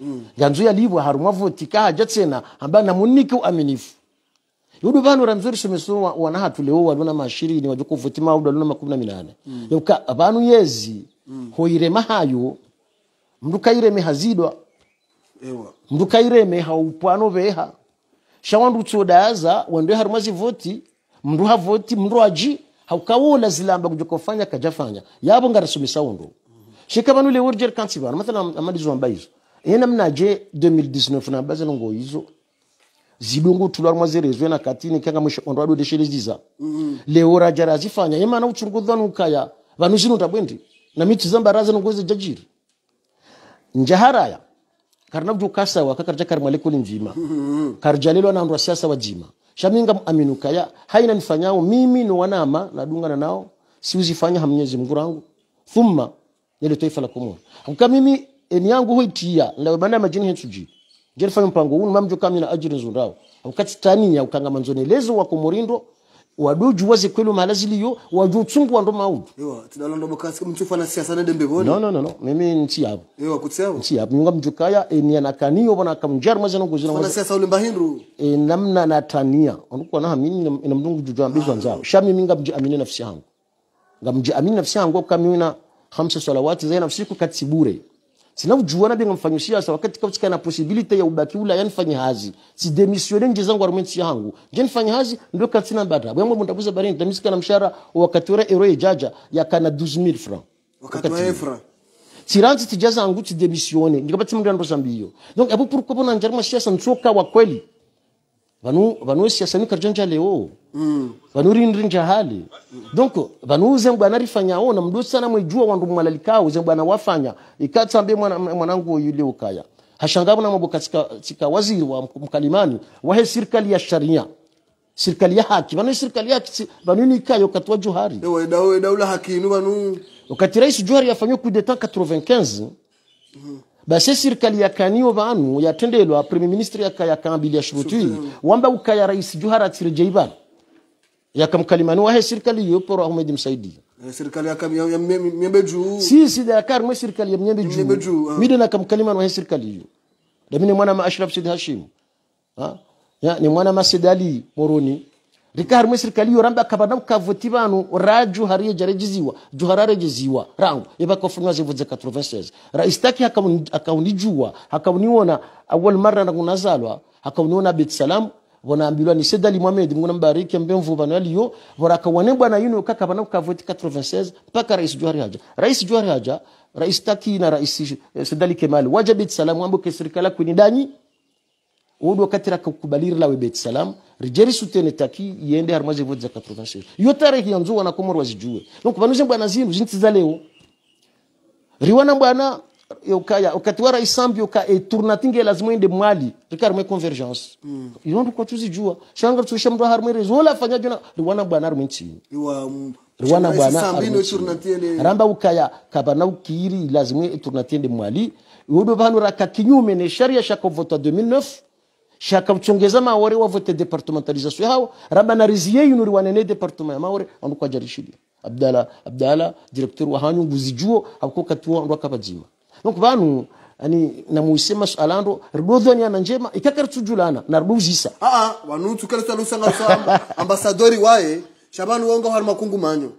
mm. ya yalibwa harumwa voti kahaja tsena hamba namunike uaminifu yudu banu ramzuri shemeso wanaha tuleo walona mashirini wajuko voti maudu waluna makumi minane mm. yoka banu yezi mm. hoirema hayo mndu kaireme hazidwa Ewa. mndu kaireme haupwano veha shawandu tsodaza wandu haruma zivoti mndu havoti mndu aji haukawola zilamba kujokofanya kajafanya yabo ngarasumisa undu mm. shikabanu le urjer kansi bana mathala amalizo ambaizo ena mnaje 2019 na izo zidungu tulwa zidongo tular mwazerezwe na katini kanga mwisho ondwa do deshelezisa mm -hmm. leo rajara azifanya emana uchurugudhanu kaya vanu zinu tabwendi namiti zambaraza nongoze jajiri njaharaya karna karinabyukasa wakakarja karimwale kuli mvima karjalelwa na andwa siasa wa jima shaminga aminukaya haina nifanyao mimi no wanama na nadungana nao siuzifanya hamnyezi Mungu thumma nilo taifa la kumuni akuka mimi eni yangu hoitia ndio bana majini hensuji jerfa mpango huu mamjo kamina ajiri nzundao akukatitania ukanga manzoni lezo wa komorindo wadoju wazi kwelo malazili yo wajua tsungu wando maudu ewa tinalonda bokasi mchufa na siasa na dembe bone no no no mimi nchi yabo ewa kutsao nchi yabo nyunga mjukaya eh, enia na kanio bona kamjar maze no kuzina maze siasa ulimba hindu e eh, namna na tania onuko na hamini na mdungu juju mbizwa ah. nzao shami minga mji amini nafsi yangu ngamji amini nafsi yangu kamina khamsa salawati zaina siku katsi sinavujuana bia ngamfanya siasa wakati kama sikana possibility ya ubaki ula yani fanya hazi si demissione nje zangu arumenti yangu nje nifanya hazi ndio katina bada bwa mbo ndabuza barini tamisika na mshara wakati ora euro jaja ya kana 12000 francs wakati wa francs siranzi tijaza angu tidemissione ndikapati mundu andosa mbiyo donc apo pourquoi bona njarma siasa nsoka wa kweli vanu vanu siasa ni karjanja leo mm. banu rindrinja hali mm. donc banu uze rifanya o na mdusa na mwijua wandu mwalalika uze mbwana wafanya ikatsambe mwana, mwanangu yule ukaya hashangamu na maboka tika waziri wa mkalimani wahe serikali ya sharia serikali ya haki vanu serikali ya haki vanu ni kayo katwa juhari ewe dawe daula haki nu vanu wakati rais juhari afanywa kudeta d'etat 95 mm base sirikali yakaniyo bantu yatendelwa premier ministre yakayakambili yashurutwi wamba ukaya rais juharatire jeibana yakamkalimani wahe sirikali iyo poro ahmed msaidi eh, sirikali ya myembe juu si si dakar mwe sirikali ya myembe juu juu ah. mide na kamkalimani wahe sirikali da mine mwana ma ashraf sid hashim ha ah, ya ni mwana ma sidali moroni reka harimwe serikali yoramba akabana mukavuti banu raju hariye jarejiziwa juhararejiziwa rangu eba ibakofunwa zivuze 96 raistaki hakaunijua hakauniona awal mara na kunazalwa hakauniona bet salam wanaambilwa ni Said Ali Mohamed Mungu nambariki ambaye mvuva na aliyo waraka wane bwana yuno kaka bana kavoti 96 mpaka rais juhari Haja rais juhari Haja rais Taki na rais eh, Said Ali Kemal wajabit salam ambapo serikali kunidani Udo wakati rakakubali la webet salam rijeri sutene taki iende harima zevo za 86 yo tariki yanzo wana komoro wazijue donc banuze bwana zindu zintiza leo riwana bwana ukaya ukatiwara isambi uka eturna tinge lazima ende mali rikarme convergence mm. irondo kwa tuzijua shanga tusha mtu rezo rezola fanya jona riwana bwana harme chini iwa riwana bwana ramba ukaya kabana ukiri lazima eturna tiende mali udo banu raka kinyume ne sharia shakovota 2009 shaka mchongeza wa vote departementalisation yao raba na narizie yinuri wanene departement ya maore anduko ajarishidia abdala abdala directeur wa hanyu buzijuo akuko katuwa ndo akabajima donc banu ani na namuisema alando rudodhani ana njema ikakari tujulana na ruduzisa a a wanuntu kale talusanga samba [LAUGHS] ambassadori wae shabanu wonga hari makungu manyo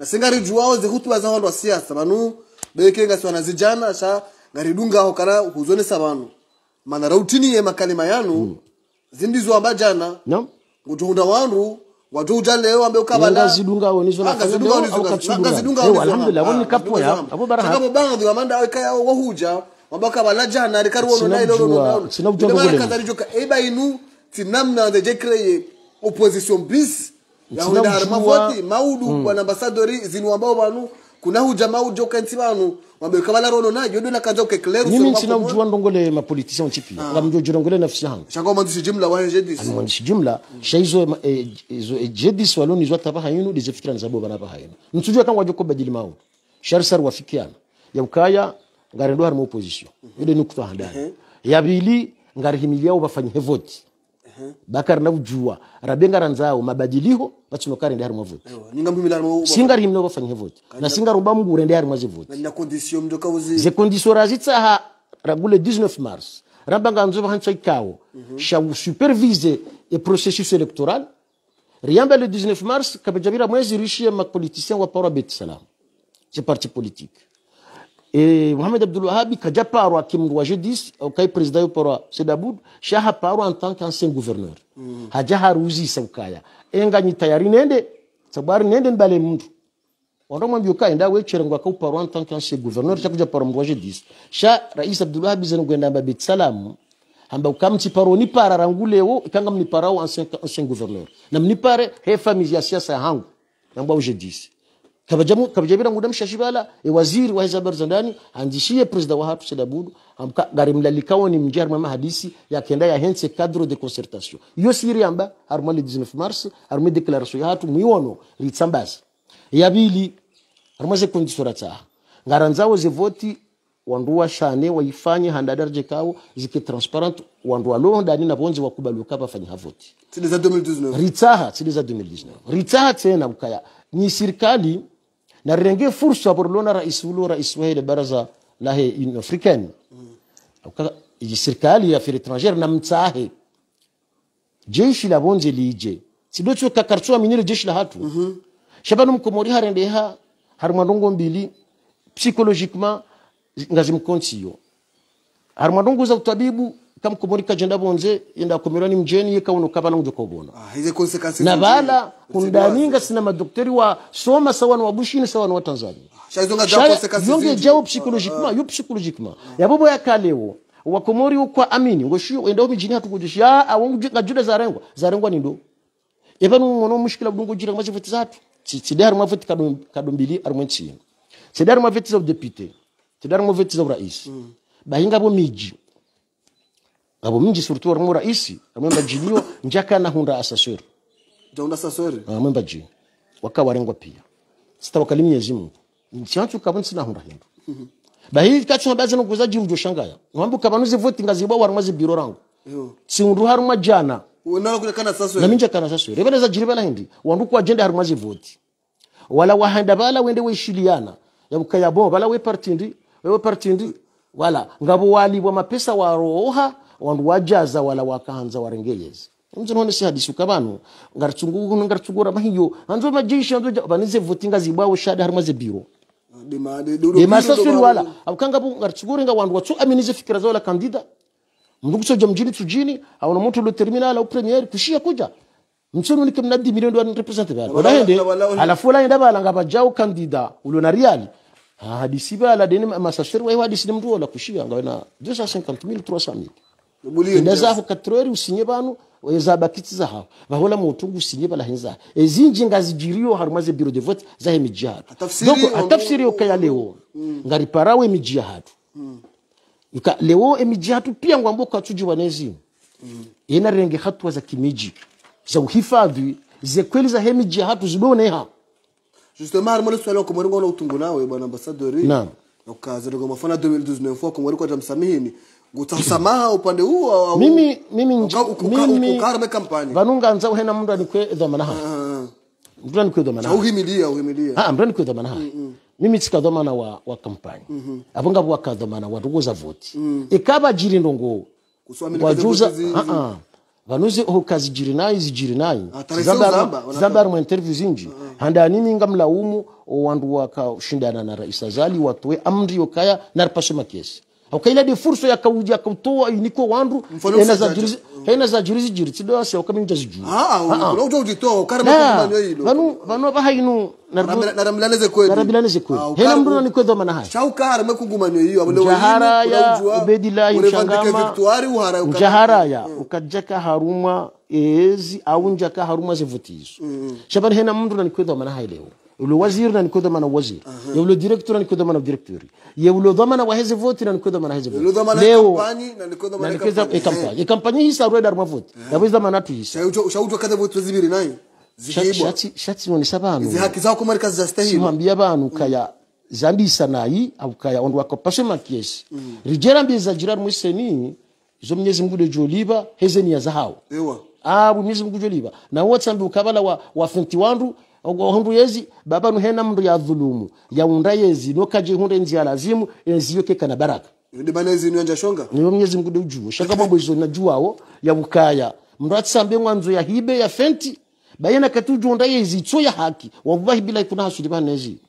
na singari juwao zikutuba za wa siasa banu bekenga swana zijana sha ngaridunga ho huzone sabanu mana rautiniye makalima yanu mm. zindizo amba jana no. ngutuhunda wandu watuuta leo ambe ukabalangazidungaonizonangazidungaonizonangazidungaonizonangazidungaonizonangazidungaonizonangazidungaonizonangazidungaonizonangazidungaonizonangazidunga banghi wamanda awekayao wahuja eba inu tinamna opposition bis maudu mm. zinu wanu kuna hujamaa ujokansi vanu wabeka vala rono na jodo na kanza ukekileru mimi sina ujua ndongo le ma politician chipi ah. mjo jurongole na fisi hangu shaka mwandishi jumla wa jedis ani mwandishi jumla shaizo e, eh, eh, izo e, eh, jedis waloni zwa tapa hayinu dize fikira nzabo bana pa hayinu mtujua tangu ajoko badili mau sharsar wafikiana ya ukaya ngarendo harimo opposition yodo nukutwa handani ya bili ngarihimilia ubafanye hevoti bakari nabujuwa arabengaranzawo mabadiliho batsinokari ndi harimwa voti singari himno bafanya voti na singari ubamugure ndi harimwa zivoti ze condition razitsaha ragule 19 mars rabanganzo bahantsa ikawo mhm. sha supervise e processus electoral riamba le 19 mars kabajabira mwezi rishie mapoliticien wa pora salam c'est parti politique e Mohamed Abdul Wahab ka ja parwa kim wa jidis au kai president para Sedaboud shaha paro en tant qu'ancien gouverneur mm. haja haruzi saukaya enga ni tayari nende sabari nende mbale mtu wanda mwambi ukai nda we cherengwa ka paro en tant qu'ancien gouverneur cha kuja paro mwa jidis sha rais Abdul Wahab zan gwenda mba bit salam hamba ukamti paro ni para rangulewo kanga mni parao ancien ancien gouverneur na mni pare he famille ya siasa hangu namba ujidis kabijabira ngudamisha shibala e waziri wa habari za ndani anjishie president wa hatu sedabudu amka garimla likawa ni mjar mama hadisi ya kenda ya hence cadre de concertation yo siri amba le 19 mars armi declaration ya hatu muiwono litsambazi yabili armaze kondisora tsa ngaranzawo ze zevoti wandu washane waifanye handadar kawo ziki transparent wandua lo ndani na bonzi wakubaluka bafanye havoti 2019 ritsaha tsideza 2019 ritsaha tena ukaya ni serikali na rirenge fursa borlona rais ulo rais wa baraza la he Union Africaine mm. serikali ya affaires étrangères na mtsahe jeshi la bonje lije sidocho kakartswa minire jeshi la hatu mm -hmm. shabanu mkomori harende ha harumandongo mbili psychologiquement ngazimkontiyo harumandongo za utabibu kam komori kagenda bonze yenda kumira ni mjeni yeka uno kabana ngu kobona ah hizo consequences na bala kundaninga sina madaktari wa soma sawa na wabushini sawa na Tanzania ah, shaizonga japo consequences yonge japo psychologiquement ah, ah. yo psychologiquement yabobo yakalewo wakomori uko amini ngoshiyo enda mjini hatukujisha awangu ngajule zarengwa zarengwa ni ndo yepano mwono mushikila budungo jira machi voti zatu tidari mavoti kadombili armwenchini tidari mavoti za député tidari mavoti za rais mm. bahinga bo miji abo minji surtuwarmu raisi amwemba jiliwa njaka na hunda asaswere jaunda asaswere ah, amwemba jiwa wakawarengwa pia sita wakali mwenyezi mungu nchanchu kabani hunda hindu ba -hmm. bahivi kachuna baza nokuza jivujo shangaya nwambi kabanuze voti ngazibwa zi biro rangu si hundu haruma jana kuna kana na minja kana saswere ebene za jiriba na hindi wanduku haruma zi voti wala wahanda bala wende we weishiliana yabuka yabo bala we partindi wewe partindi wala ngabu wali walibwa mapesa waroha wandu wajaza wala wakahanza warengelezi mzinonese hadisi ukabanu ngaritsungukuno ngaritsungura mahiyo anzo majeshi hanzo vanize votinga zibwawo shada harima zebiro demasasuri wala abukanga bu ngaritsungure nga wandu watu aminize fikira zao la kandida mndukusoja mjini au na muntu lo terminal au premier kushia kuja ni unike di milioni wa represent bala odahende alafu la ba langa ba jao kandida ulo na real hadisi la deni masasuri wa hadisi ni mtu wala kushia ngaona 250000 300000 inazaho katrori usinye bantu zabakitsi zahawe bahora mu butungu usinye hinza izi nginga zijiriyo harumaze biro de vote zahe mijihadu atafsiri yo kaya leo mm. ngariparawe mijihadu mm. yuka leo emijihadu pia ngwambo tuji wanezi mm. ena renge hatua za kimiji za uhifadhi ze kweli za he mijihadu zibone ha justement suwa leo ko muri na utungu nawe bwana ambasadori naam ukaza rugoma fana 2019 ko kwa jamsamihini gutsamara upande huo mimi mimi mimi ukarme kampani vanunga nza uhena mundu ha manaha anikwe dhamana ha uhimilia uhimilia ha ah, ah, ah. anikwe dhamana ha ah, mm, mm. mimi tsikadwa dhamana wa wa kampani mhm. mm bwa ka dhamana wa mana voti ikaba jiri ndongo wajuza ah ah vanuzi oho kazi jiri nayi zijiri nayi zamba ari interview zinji uh -huh. handa animinga mlaumu wandu wakashindana na rais azali watoe amri yokaya naripasoma kesi aukailadi furso kutoa iniko wandu haina za jurizi juri tidose aukami mtazijua vanu vanu vahainu narabilaneze kweli hena mndu nanikwedha mana haya shaukaharame kugumanywa hiyo mjahara ya ubedilahi mshangama mjahara ya ukajaka haruma ezi au njaka haruma zivutizo mm, mm. shabani hena mndu nanikwedha mana haya leo yule waziri na niko dhamana waziri uh -huh. yule director na niko dhamana director yule dhamana wa hizi voti na niko dhamana hizi vote dhamana leo na niko dhamana kampani kampani kampani hii sarwe dar mavote uh -huh. yabiza dhamana tu hisi shautwa kadha zibiri nayo zikiibwa shati shati ni sababu hizi haki zako mali kazi banu kaya zambi sanai kaya ondu akopashe makiesi mm. rijera mbiza jirani mwiseni zo mnyezi mungu joliba heze ni ya zahau ewa Ah, mnyezi mungu joliba na wote ukabala wa wa 51 ogwo ohundu yezi baba nuhena mndu ya dhulumu yaunda yezi nokajihunda hunde nzia lazimu enzi yo kana baraka ndi bana yezi nyanja shonga niyo mnyezi mgude juu shaka mambo izo na najuao ya bukaya mndu atsambe mwanzo ya hibe ya fenti bayena katujunda yezi tso ya haki wallahi bila kuna hasudi bana yezi banezi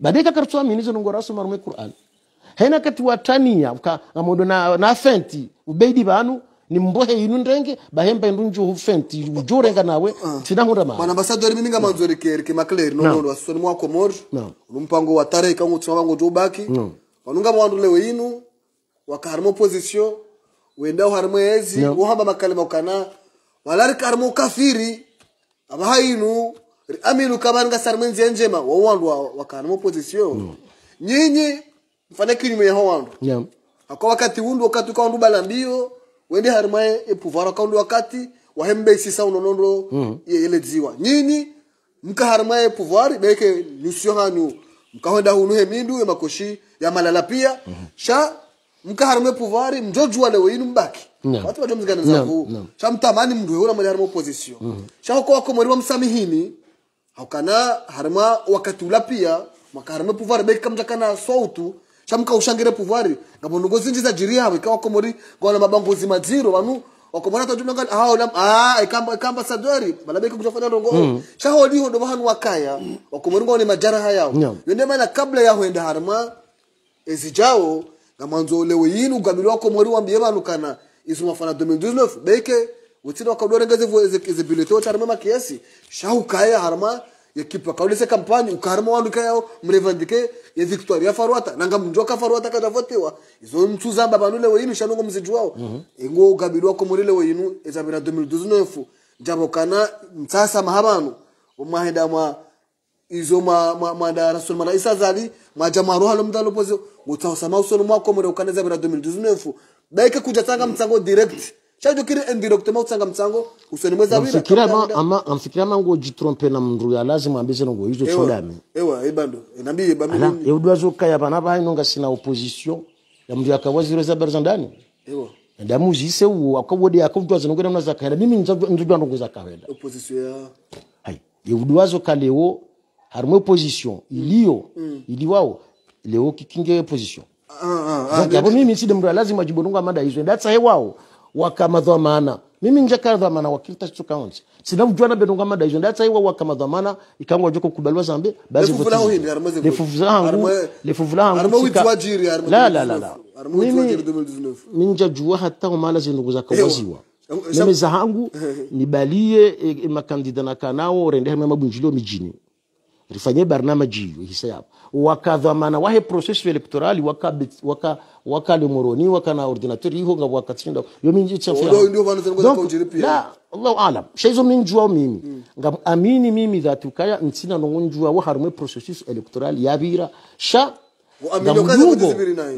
badeka kartwa zo ngora so marume qur'an hena katu watania ka amodo na, na fenti ubedi banu nimbohe inu ndenge bahemba indu nju hufenti ujurenga nawe tinankunda ma bana ambassador mininga manzore kereke maclair no no no, ni mwa komor no lumpango wa tare kangu tsama bango jobaki no wanunga mwandule weinu wakaharimo pozisyo wenda uharimo ezi no. uhamba makalima ukana walari karimo kafiri inu aminu kama kabanga sarmenzi njema wawandwa wakaharimo pozisyo no. nyinyi mfane kinyume yaho wandu yeah. akwa wakati hundu wakati kwa hundu balambio mbio wende harimaye epuvara kaundi wakati wahembeisisa unonondo mm -hmm. dziwa nyinyi mka mkaharima epuvari beke lusio hanu mkahonda hunu hemindu emakoshi ya malala pia mm -hmm. sha mkaharima epuvari mjojua lewe inu mbaki watu wajo mzigana zavu no. sha mtamani mndu heula mwali harima opposition mm -hmm. sha hoko wako mwali wa msamihini haukana harima wakati ula pia makaharima epuvari beke kamjakana sautu chamukaushangire pouvoir nga munhu ngozinjiza jiri yavo ikavakomori ngawana mabangozi madziro vanhu wakomora totimangani ahaola a ah, ikamba ikamba sadwari balabeki kuchofana rongo mm. shaholiho ndo bahanu wakaya mm. wakomori ngaone majaraha yao yeah. yonde mana kabla yaho enda harma ezijao nga mwanzo lewe yini ugamiri wakomori wambiye vanhu kana isu mafana 2019 beke wutsinda wakadorengeze ezebulete otarima makiesi shahukaya harma yekipa kaulese kampani ukarma wanduka yao mrevandike ya victoire ya farwata nanga mnjoka farwata katavotewa izo mtu mtsuza babanule weinu shanongo mzijuwao mm -hmm. ingo ugabilwa komurile weinu ezabira 2019 njabo kana mtsasa mahabano umaheda mwa izo ma ma ma da rasul mala isa zali ma jamaru halo mdalo pozo mutsa sama usono mwako mure ukaneza bira 2019 daika kujatanga mtsango direct cyajukire indirectement utsanga mtsango usoni mweza bila msikirama ama ama amsikirama mangu jitrompe na mndu ya lazima ambise ngo yizo chodame ewa ebando e enambi e ana yudwa e zoka ya bana ba inonga sina opposition ya mndu ya kawazi reza berza ndani ewa nda ndamu u akobodi akawode akawdwaza ngwera mnaza kahera mimi nzudwa ndongo za kahera opposition ya hai yudwa zoka zokaleo harimo opposition iliyo mm. iliwao leo kikinge opposition ah, ah, ah, ah abo mimi sidi mndu lazima jibonunga mada hizo ndatsa hewao wakamadhamana mimi njaka wakilta wakilita sinamjua na bendonga madaizo ndata iwa wakamadhamana ikangwa joko kubalwa zambe bazi lefuvu langu la la la la mimi minja jua hata umala za kawaziwa mimi zahangu nibalie e, e, makandida na kanao rendeha hama mijini rifanye barnama jiyo hisa yapo wakadhamana wahe proses electorali wakalimoroni wakana waka kana ordinateur ihonga wakatsinda yo minji allahu alam shaizo minjuwao mimi mm. nga amini mimi ukaya ntsina nongonjuwawo harimwe processus electoral yabira sha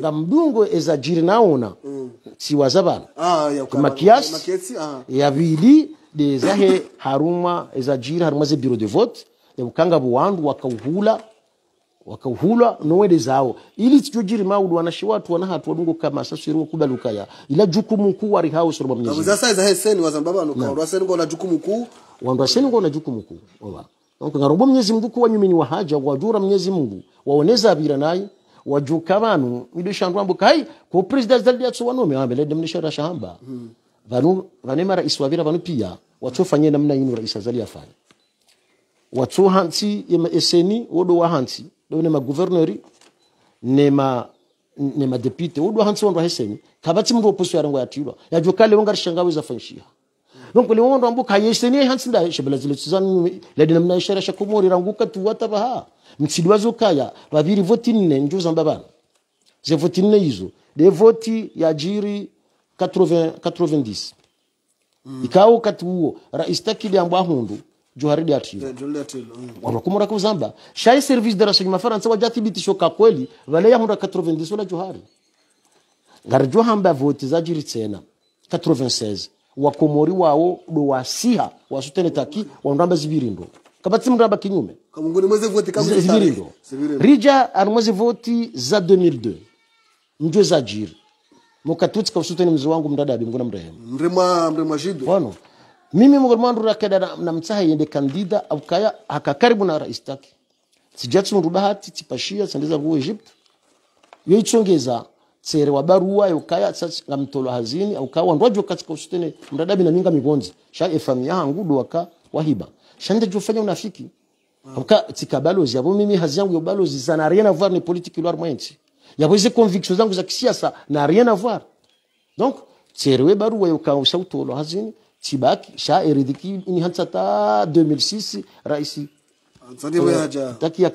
nga mdungo eza jiri naona mm. siwaza bana ah, makiasi ah. yabili dezahe haruma eza jiri haruma ze bureau de vote ukanga buwandu wakauhula wakahula nowele zao ili chojirima ulu wanashe watu wana hatu walungo kama sasa sasiru kubalukaya ila jukumu kuu wari hao sorwa mnyezi kwa kabuza saiza heseni wazambaba nukaondwa seni ngona jukumu kuu wandwa seni ngona jukumu kuu oba ngarobo mnyezi mdu kuwa nyumini wa wahaja wajura mnyezi mungu waoneza abira naye wajuka mido midushandwa mbuka hai kwa president zaldi ya atso wanome ambele demnishara shamba hmm. vanu vanemara wavira vanu pia watu watofanye namna raisa zali ya afanye watu hansi yema eseni wodo wa hansi ɗo nema gouverneur nema nema député uɗo hansi wonɗo hesenyi kabatsi mndu oposi yare ngo yatilwa yajo kale wonga rishanga weza fanshiha donc le wondo ambuka yeseni hansi nda shebela zile tsan le dina mna ishara shakumori rangu katu baha mtsidwa zokaya babiri voti nne njuza mbabana ze voti nne izo de voti ya jiri 80 90 mm. ikao kati huo rais takili ambwa hundu juharidi atilo wabakuma rakuzamba shai service dara shingi mafaransa wajathibitishwa kakweli vale ya 190 wala juhari ngarjo hamba voti za jiri tsena 96 wakomori wawo do wasiha wasutene taki wandamba zibirindo kabatsi mndamba kinyume kamungune mweze voti kabisa zibirindo rija anumweze voti za 2002 mjwe za jiri mukatutsi kausutene mzee wangu mdada abimguna mrehemu mrema mrema jido wano mimi mgormandu rakeda namtsaha yende kandida abukaya haka karibu na rais take sijatsundu bahati tipashia sendeza ku Egypt yo ichongeza tsere wa barua yokaya tsatsi mtolo hazini au kawa ndwajo katika usitene mradabi na minga migonzi sha efami yangu duwaka wahiba shande jufanya unafiki mm. Abuka tika balozi yabo mimi hazi yangu yo balozi sana rien à voir ni politique loire moyenci yabo hizo convictions zangu za kisiasa na rien à voir donc tsere we barua yokaya ushautolo hazini Sibaki shaeridhiki ni hata 2006 rais taki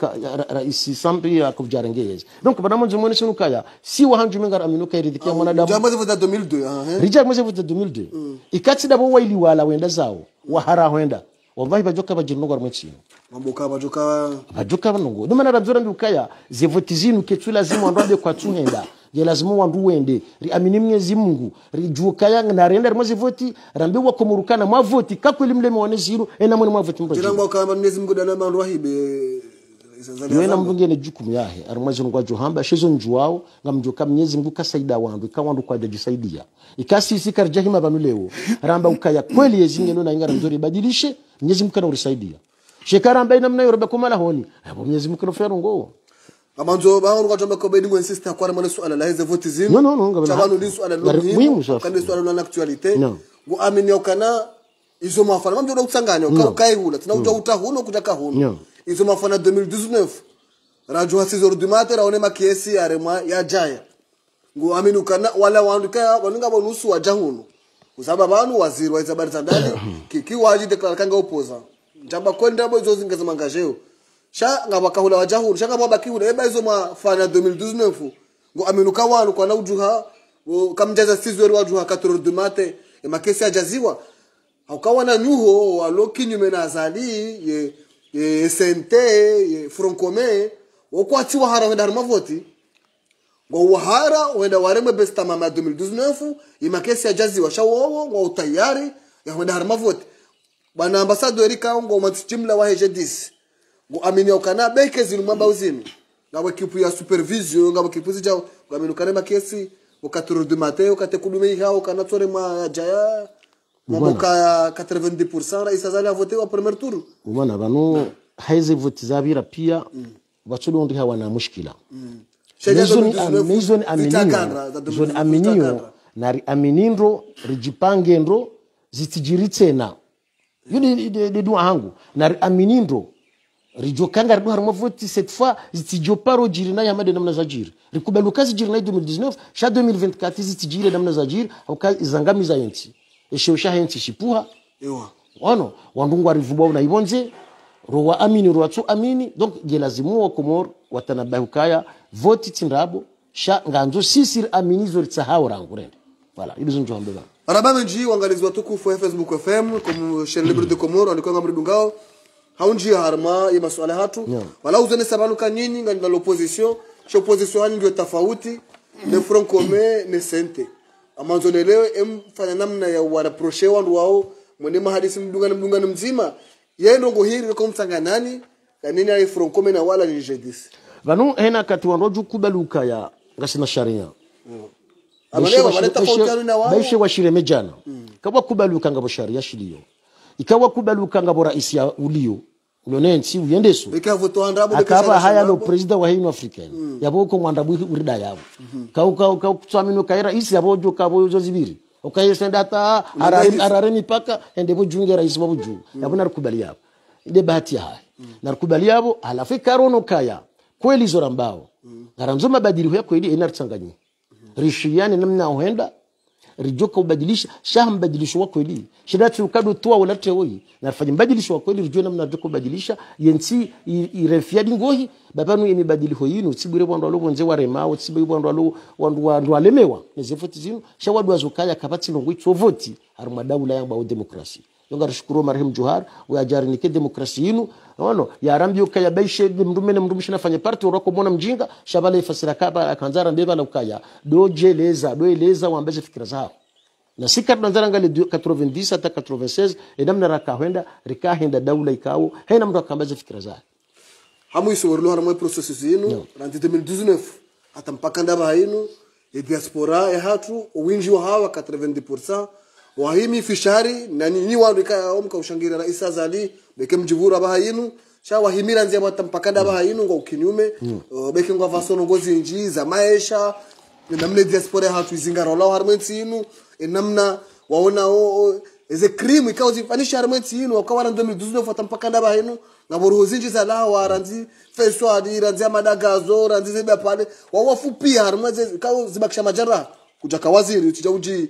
raisi sambi ya kujarengeza donc bana mwanzo mwana sunu kaya si wa hanju menga aminuka iridhikia ah, mwanadamu jamaa vuta 2002 rija mwezi vuta 2002 ikati dabo waili wala wenda zao wahara wenda wallahi bajoka bajirunogwa mwechino mambuka bajoka bajoka banungu ndomana rabyora ndukaya zevotizinu ketula zimu andwabe kwa tuhenda ye lazima wandu wende riamini mwezi mungu rijuka narenda rimwezi voti rambe wakomurukana mwavoti kakweli mleme wane ziro enamwe mwavoti mbatirangwa mnyezi mungu dana mandu wahibe eh, niwena mvungene jukumu yahe ari mwezi ngwa juhamba shezo njuwao ngamjuka mnyezi mungu saida wandu kwa jaji saidia ikasi sikar jahima banu leo ramba ukaya kweli yezingeno na ingara mzuri badilishe mnyezi mungu kana urisaidia shekaramba inamna yorobe komala honi hapo mnyezi mungu nofero ngoo amanzo bahoro kwa jomba kobedi ngwen sister kwa mwana swala la hizo vote zinu non non non ngabana chabano li swala lo muhimu sana kandi swala la actualite ngo amini okana izo mafana mamjo utsanganya ka kaihula tina kuja utahuno kutaka huno izo mafana 2019 rajo hasizo rudimate raone makiesi ya ya jaya ngo amini okana wala waandika wanunga bonusu wa jahuno usaba banu waziri wa habari za ndani [COUGHS] kikiwa ajide kanga opoza njamba kwenda bozo zinga zamangajeo sha nga bakahula wajahulu sha nga babakihula eba izo mafana 2019 ngo aminuka wanu kwa naujuha kamjaza sizweri wajuha katorudumate emakesi ajaziwa aukawa na nyuho wa loki nyume na azali ye, ye sente ye fronkome wokwati wahara wenda harima voti ngo wahara wenda waremwe besta mama 2019 imakesi ajaziwa sha wowo ngo utayari ya wenda harima voti bwana ambasadori kao ngo umatsi wa hejedisi ngo amini ukana beke zinu mamba uzimi ngabo kipu ya supervision ngabo kipu amini ukana makesi ukaturu de mateo katekudume iha tore ma jaya mamuka 90% rais zali avote wa premier tour mwana banu haizi za zabira pia mm. hawa na mushkila mm. nizoni aminio aminio nari aminindro rijipangendro zitijiritse na yo ni hangu nari aminindro rijo kandi harimo harimo voti cette fois jiri na yamade namna za jira rikubaluka zijirina 2019 sha 2024 zitijire namna za izangami za yenti yensi eshewsha yenti shipuha ewa wano wandungu rivubwa na ibonze rowa amini tu amini donc je lazimu wa komor watanabahukaya voti tindabo sha nganzo sisir amini zori tsahau rangurende voilà ibizo njo hambeba Rabamenji, uangalizi watukufu wa Facebook FM, kum, chaîne libre de Comore, alikuwa Ngamri haunji harma ya masuala hatu yeah. wala uzene sabaluka nyinyi nga na l'opposition she opposition hani ndio tofauti ne front commun ne sente amanzo leo fanya namna ya wa wanaproshe wa wao mwende mahadisi mdungana mdunga mzima ko mtanga nani na nini ali front commun na wala ni jedis vanu hena kati roju kubaluka ya ngashina sharia mm. baishe washiremedyana mm. kabwa kubaluka ngabo sharia shiliyo ikawakubali ukanga bora isi ya ulio ulione nsi uyendesu akaba haya lo president wa hino african mm. yabo ko mwanda bwi urida yabo mm -hmm. ka kau kau tsamino kaira isi yabo jo kabo jo zibiri ukayesenda ta arare arare mipaka endebo junge rais babo junge mm. yabo narukubali yabo inde bahati haya mm. narukubali yabo alafu karono kaya kweli zora mbao mm. ngaramzo mabadiliko ya kweli enar tanganyika mm -hmm. rishiani namna uenda rijoka ubadilisha shaha mbadilisho wako ili shida tukadu tuwa ulate hoyi na mbadilisho wako ili rijoka namna rijoka ubadilisha yensi irefia dingohi babanu yemi badili hoyi no tsibure bwandu alo bonze warema o tsibe bwandu alo wandu wandu alemewa nezefoti zino shawadu azokaya kapati longo itsovoti haruma daula ya ba demokrasi yonga rishukuru marhum juhar wa ajarinike demokrasi yinu ono yarambye ya baishe mrumene mrumshina fanye parti uroko mwana mjinga shabale fasira kaba akanzara ndeba la ukaya doje leza doje leza wambeze fikira zao na si katanzara ngali 90 hata 96 raka enamna rika rikahenda daula ikawo hena mtu akambaje fikira zao hamwiso warilo hana mwe processes yenu no. randi 2019 hata mpaka ndaba yenu e diaspora e hatu winji wa hawa 90% wahimi fishari na ni wandu omka ushangira rais azali beke mjivura baha yinu shawahimira nzia mata mpakada baha yinu ngo ukinyume mm. Uh, beke nga vasono ngozi nji za maesha namna diaspora hatu izinga izingarola harmenti yinu e namna waona o o eze krimu ikawo zifanisha harmenti yinu wakawara ndo miduzo fata mpakada baha yinu ngaburuhu nji za lawa feso adi randzi ya madagazo randzi zibia pale wawafupia harmenti ikawo zibakisha majara kuja waziri utijawuji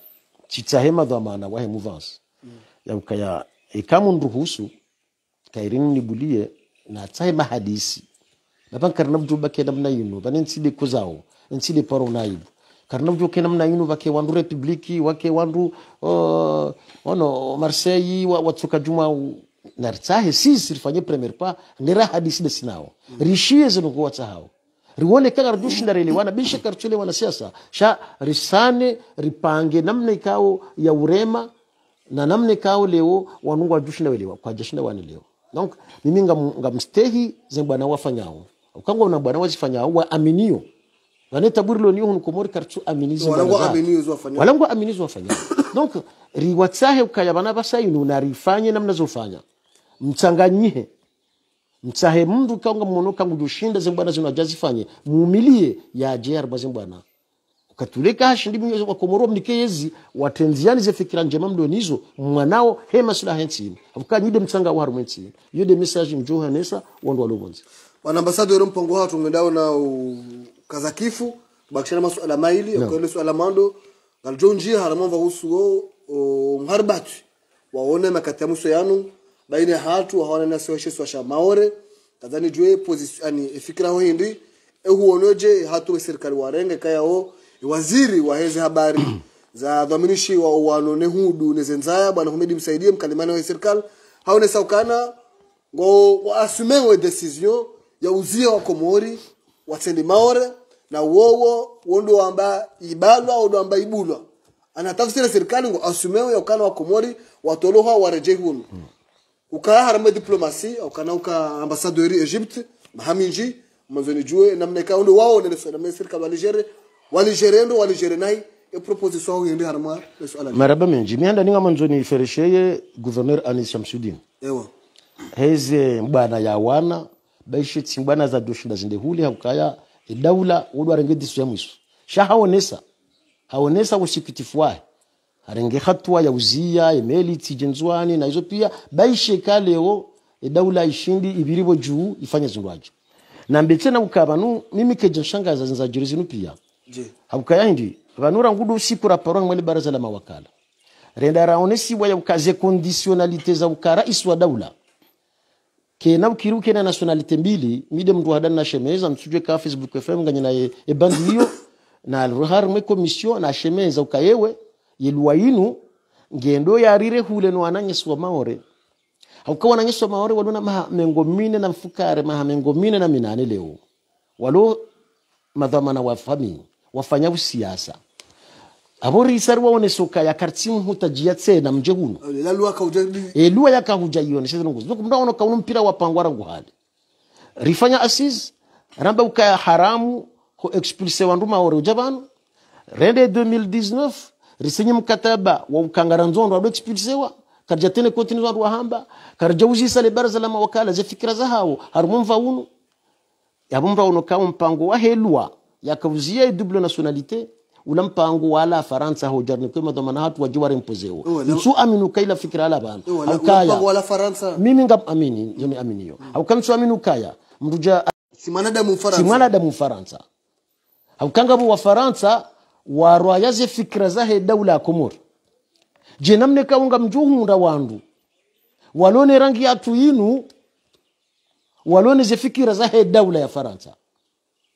chitsahema dhamana wahe muvansi mm. yaukaya nruhusu kairini nibulie na natsahema hadisi napankarina bujuba ke namna yino vane nsile kuzawo nsile paro naibu karina bujuba ke namna yino vake wandu republiki wake wandu uh, ono marseille watuka juma na naritsahe sisi rifanye premier pa nira hadisi desinao mm. rishie zinokuwatsahao riwone wana radyushindareelewana karchule wana siasa sha risane ripange namne ikao ya urema na namne ikao leo wanungu wajushindawelewa kwajashindawane leo donc mimi ngamstehi ze bwana wafanyao ukangwa na bwana wazifanyao wa aminio waneta burilo niyo hunkomori kartu aminizi walangwa aminizi wafanyao donc riwatsahe ukaya bana basayinu narifanye namna zofanya mchanganyihe mtsahe mndu kaunga mmono kangu jushinde zimbana zino ajazifanye muumilie ya ajera bwa zimbwana ukatuleka hashindi mnyozo wa komoro mnikeyezi watenziani ze fikira njema nizo mwanao hema sula hensini avuka nyide mtsanga waru mensini yode message mjohanesa wando walobonzi bwana ambassador mpongo hatu ngedao na kazakifu bakishana masuala maili no. okole suala mando galjonji haramon vahusu o, o mharbatu waone makatamuso yanu baine hatu hawananasi washesu washa maore kadhani jwe position pozisioni fikira ho hindi ehuoloje hatu serikali warenge kayao waziri wa hezi habari [CLEARS THROAT] za dhaminishi wa uwano nehudu nezenzaya bwana humedi msaidie mkalimani wa serikali haone saukana ngo waasumewe decision ya uzie wa komori watendi maore na wowo wondo amba ibalwa wondo amba ibulwa anatafsira serikali ngo asumewe yaukana wa komori watoloha wareje hunu ukaa harama ukana uka ambasadori Egypt mahaminji mazoni jue na mneka ndo wao nene sana mesir waligere ndo waligere nai e proposition au yende harama ala maraba minji mianda ninga manzoni feresheye gouverneur Anis Shamsuddin ewa heze mbana ya wana baishi tsimbana za doshinda zinde huli hakaya e daula wodwa rengedi suya ya mwisu shahaonesa haonesa usikitifu wae arenge hatua ya uzia emeli tsijenzwani na hizo pia baisheka leo edaula ishindi ibiribo juu ifanye zindwaje na mbetse na ukaba nu mimi keje nshangaza nzajiri zinu pia je habukaya hindi banura ngudu usikura parwa mwele baraza la mawakala renda raonesi bwa ukaze conditionalite za ukara iswa daula ke kena bukiruke na nationalite mbili mide mtu hadana na shemeza msujwe ka Facebook FM nganye na e, e bandi hiyo [COUGHS] na ruhar mwe commission na shemeza ukayewe yelwa yelwayinu ngendo yarire hule no ananyeswa maore haukawa ananyeswa maore walona maha mengo mine na mfukare maha mengo mine na minane leo walo na wafami wafanya usiasa abori isari waone soka ya kartimu hutajia tsena mje huno eh, la lua kauja e eh, lua ya kauja yone sasa nguzo ndoku mdaona kaunu mpira wa pangwara nguhali rifanya asiz ramba ukaya haramu ko expulse wandu maore ujabano rende 2019 risenye mkataba wa ukangara nzondo ado expulsewa karja tene kontinu wa hamba karja ujisa le baraza la mawakala ze fikira za hao harumva uno yabumva uno ka mpango wa helwa yakavuzia double nationalité ula mpango wala faransa ho jarni kwa madhamana hatu wajiware mpozewa Nsu aminu kaila fikira ala bana ukaya wala faransa mimi ngam amini yomi amini yo hmm. au kamsu aminu kaya mruja si mwanadamu faransa si mwanadamu faransa au kangabo wa faransa yaze fikira zahe daula komor je namne kaunga mjuhunda wandu walone rangi ya tuinu walone ze fikira zahe daula ya faransa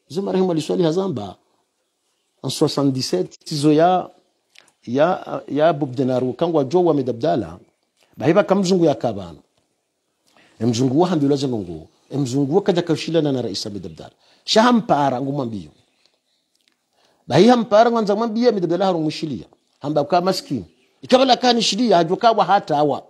zo aliswali hazamba en 77 tizo ya ya ya denaru kangwa jo wa medabdala bahiba kamzungu ya kabana emzungu wa hamdulaza ngongo emzungu kaja kashilana na rais medabdala shahampara ngumambiyo bahi ham parangan zaman biya mi dabdala harun mushiliya ham ba ka maskin ikabala kan shiliya hajuka wa hata awa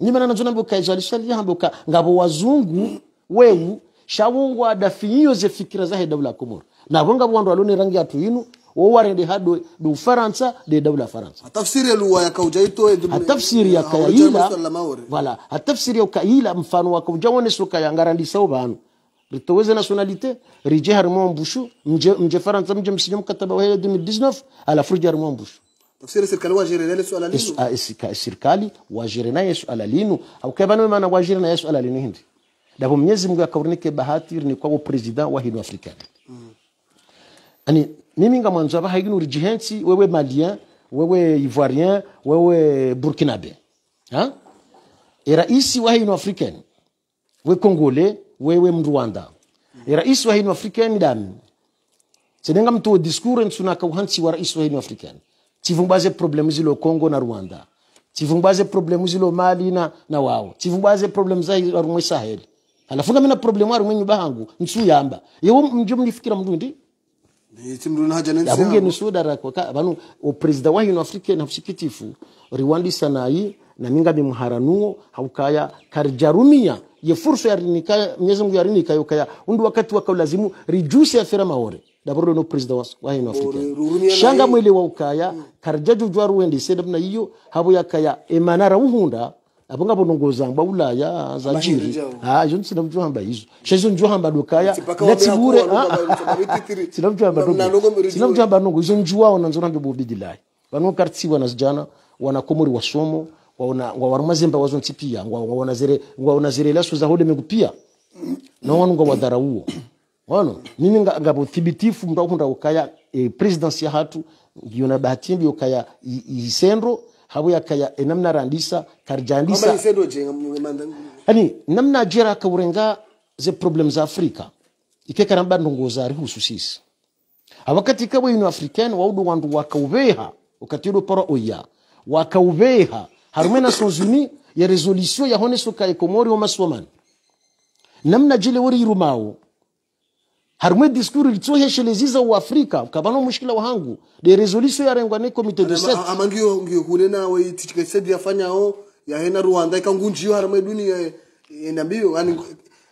ni mana nazona mbuka izalishalia hambuka ngabo wazungu wewu shawungwa adafinyo ze fikira zahe dawla komoro na bonga bwandu alone rangi ya tuinu wowarende ndi do du faransa de dawla faransa tafsiri ya luwa ya kaujaito tafsiri ya kaila wala tafsiri ya kaila mfano wa kaujawone suka yangarandisa obanu للتوازي ناسيوناليتي رجع رمون بوشو مجا فرنسا مجا مسلم كتبه وهي 2019 على فرجة رمون بوشو تفسير السيركالي واجرينا يسأل لينو السيركالي واجرينا يسأل لينو أو كيبانو مانا واجرينا يسأل لينو هندي dabo Mwenyezi Mungu akaoneke bahati ni kwa president wa hino Afrika mm. ani mimi ngamwanzo aba hagino rijihensi wewe malien wewe ivoirien wewe burkinabe ha e rais wa hino africaine we congolais wewe mrwanda rais wa hino african dan senenga mtu discours nsunaka uhansi wa rais wa hino africaine tivungbaze problemu zilo congo na rwanda tivungbaze problemu zilo mali na, na wao tivungbaze problem za arumwe sahel alafunga mina problemu arumwe nyumba hangu nsu yamba yewe mjo mnifikira mrundi yabunge nusudara kwaka banu o president wa hino africaine hafsikitifu riwandi sanayi na minga bimuharanuo haukaya karjarumia ye furso yarinika mwenyezi mungu yarinikayokaya undu wakati waka wakaulazimu rijuse afera maore daboro no president wa wahino afrika shanga mwele wa ukaya mm. karjaju jwaru wende sedam na iyo habo yakaya emanara uhunda abo ngabo nongoza ngba ulaya za jiri ha jo nsina mjwa hamba hizo shezo njwa hamba dukaya natibure sina mjwa hamba nongo sina mjwa hamba nongo izo njwa ona nzona ndo bobidilai banu kartiwa na sijana wanakomori wasomo waona ngwa warumazemba wazonsi pia ngwa waona zere ngwa waona zere lasu za hode megupia na wanu ngwa wadarauo wano mimi ngabo thibitifu mba kunda ukaya e, presidency ya hatu ngiona bahati ndio kaya isendro habu ya kaya e, randisa karjandisa ama isendro je ani namna jera kaurenga ze problem za Afrika ikeka namba za husu sisi abakati kabwe ino african waudu wandu wakauveha ukati udo poro oya wakauveha harume na unies ya resolution ya hone suka komori wa masoman namna jile wori irumao harume diskuru litsohesheleziza wa afrika kabano mushkila wahangu de resolution ya rengwa ne comité de set amangio ngio ngiyo kule na we tichikesedi yafanyao yahena rwanda ikangunjiyo harume duni dunia enambiyo yani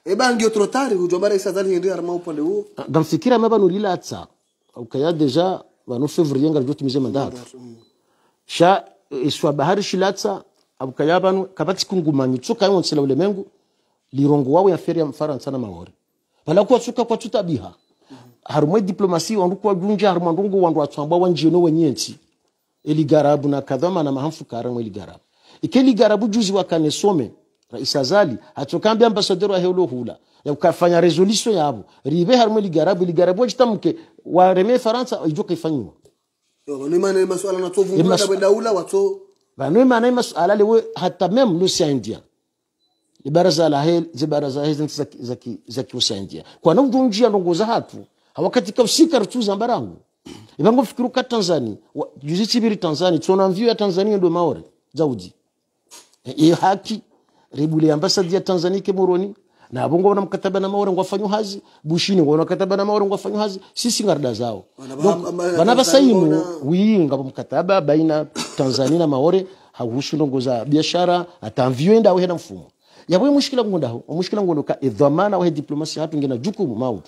ebangio trotari hujomara isazali ndio harma upande huo gamfikira maba nulila atsa ukaya deja banu fevrier ngarjo tumize mandat sha eswa bahari shilatsa abukaya kabati kungumanyi tsuka yonsela nsela ulemengu lirongo wawe ya feria mfaransa na maori bala kwa tsuka kwa biha harumwe diplomasi wandu kwa gunja harumwe ndungu wandu atsambwa wanjino wenyenzi garabu na kadhama na mahamfu karamu eli garabu ikeli garabu juzi wakanesome rais azali atsokambia ambasadero ahelo hula ya ukafanya resolution yabo ribe harumwe eli garabu ligarabu ligarabu ajitamke wareme faransa ijoka ifanywa banoimana masuala na tso masuala lewe hata meme lusi india ni baraza la hel za kiusa india kwa na mtunjia ndongoza hatu hawakati kafsika rutuza mbarangu ibango fikiru ka tanzani juzi chibiri tanzani tsona mvio ya tanzania ndo maore zaudi e, iyo haki ribule ambasadi ya tanzania kemoroni na bongo wana mkataba na maora ngwafanywa hazi bushini wana mkataba na maora ngwafanywa hazi sisi ngarda zao bana saimu wii ngabo mkataba baina Tanzania na maore hahusu za biashara atamvyoenda wehe na mfumo yabwe mushkila ngundaho mushkila ka idhamana wehe diplomasi hatu ngina jukumu maudu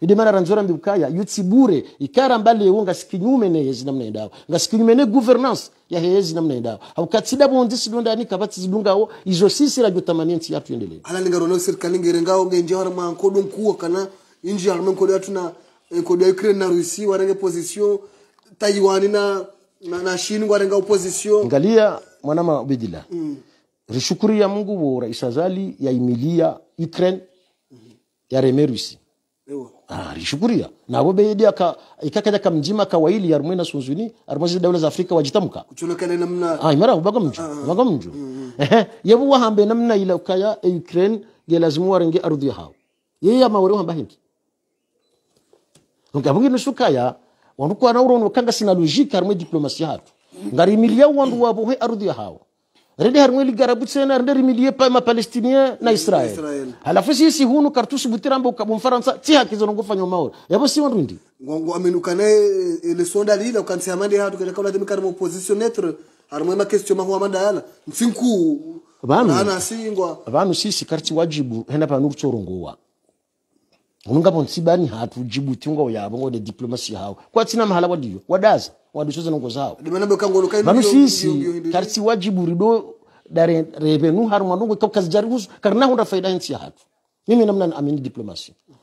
idimana ranzora mbukaya yutsi bure ikara mbali yewo ngasikinyume ne yezi namna nga ngasikinyume ne governance ya yezi namna au haukatsida bondi sidonda ni zidunga o izo sisi la jutamani nti yatu endelee ala ningaro no serikali o ngenje ma manko donkuwa kana inji hara ma yatu atuna eh, kodi Ukraine na Russie warenge position Taiwan na na, na China warenge opposition ngalia mwanama bidila mm. rishukuri ya Mungu bora isazali ya imilia Ukraine mm -hmm. ya remerusi Ewa alishukuria nabo aka ikakaja kamjima kawaili arumwe na sunzuni arumwe zile daula za Afrika wajitamka kuchulekana namna ah imara ubaga mju ah. ubaga mju mm, mm. ehe yebu wa hambe namna ile ukaya e, Ukraine ge lazimu warenge ardhi hao yeye ama wale wamba hindi ngabungi nusuka ya wanuko ana urono kanga sina logique arumwe diplomasia hatu ngari milia wandu wabo he ardhi hao Rede harmweli garabut sena rende rimilie pa ma Palestinien na Israel. Israel. Halafu sisi hunu kartushi butirambo kabu mfaransa ti hakizo ngo fanyo maoro. Yabo si wandundi. Ngongo aminuka ne eh, le sonda li lila ukansi amande hatu kaja kaula demi karmo position netre harmwe ma question mahu amanda yana. Msinku. Banu. Ana singwa. si sisi karti wajibu hena pa nuru chorongoa. Ununga ponsibani hatu jibu tingwa yabo ngo de diplomasi hao. Kwa tina mahala wadiyo. Wadaza waduchoza nongo zao. vanu sisi karisi wajibu rido dare revenu haru kwa kazi jari huzu, karna hunda faida ya hatu mimi namna amini diplomasi mm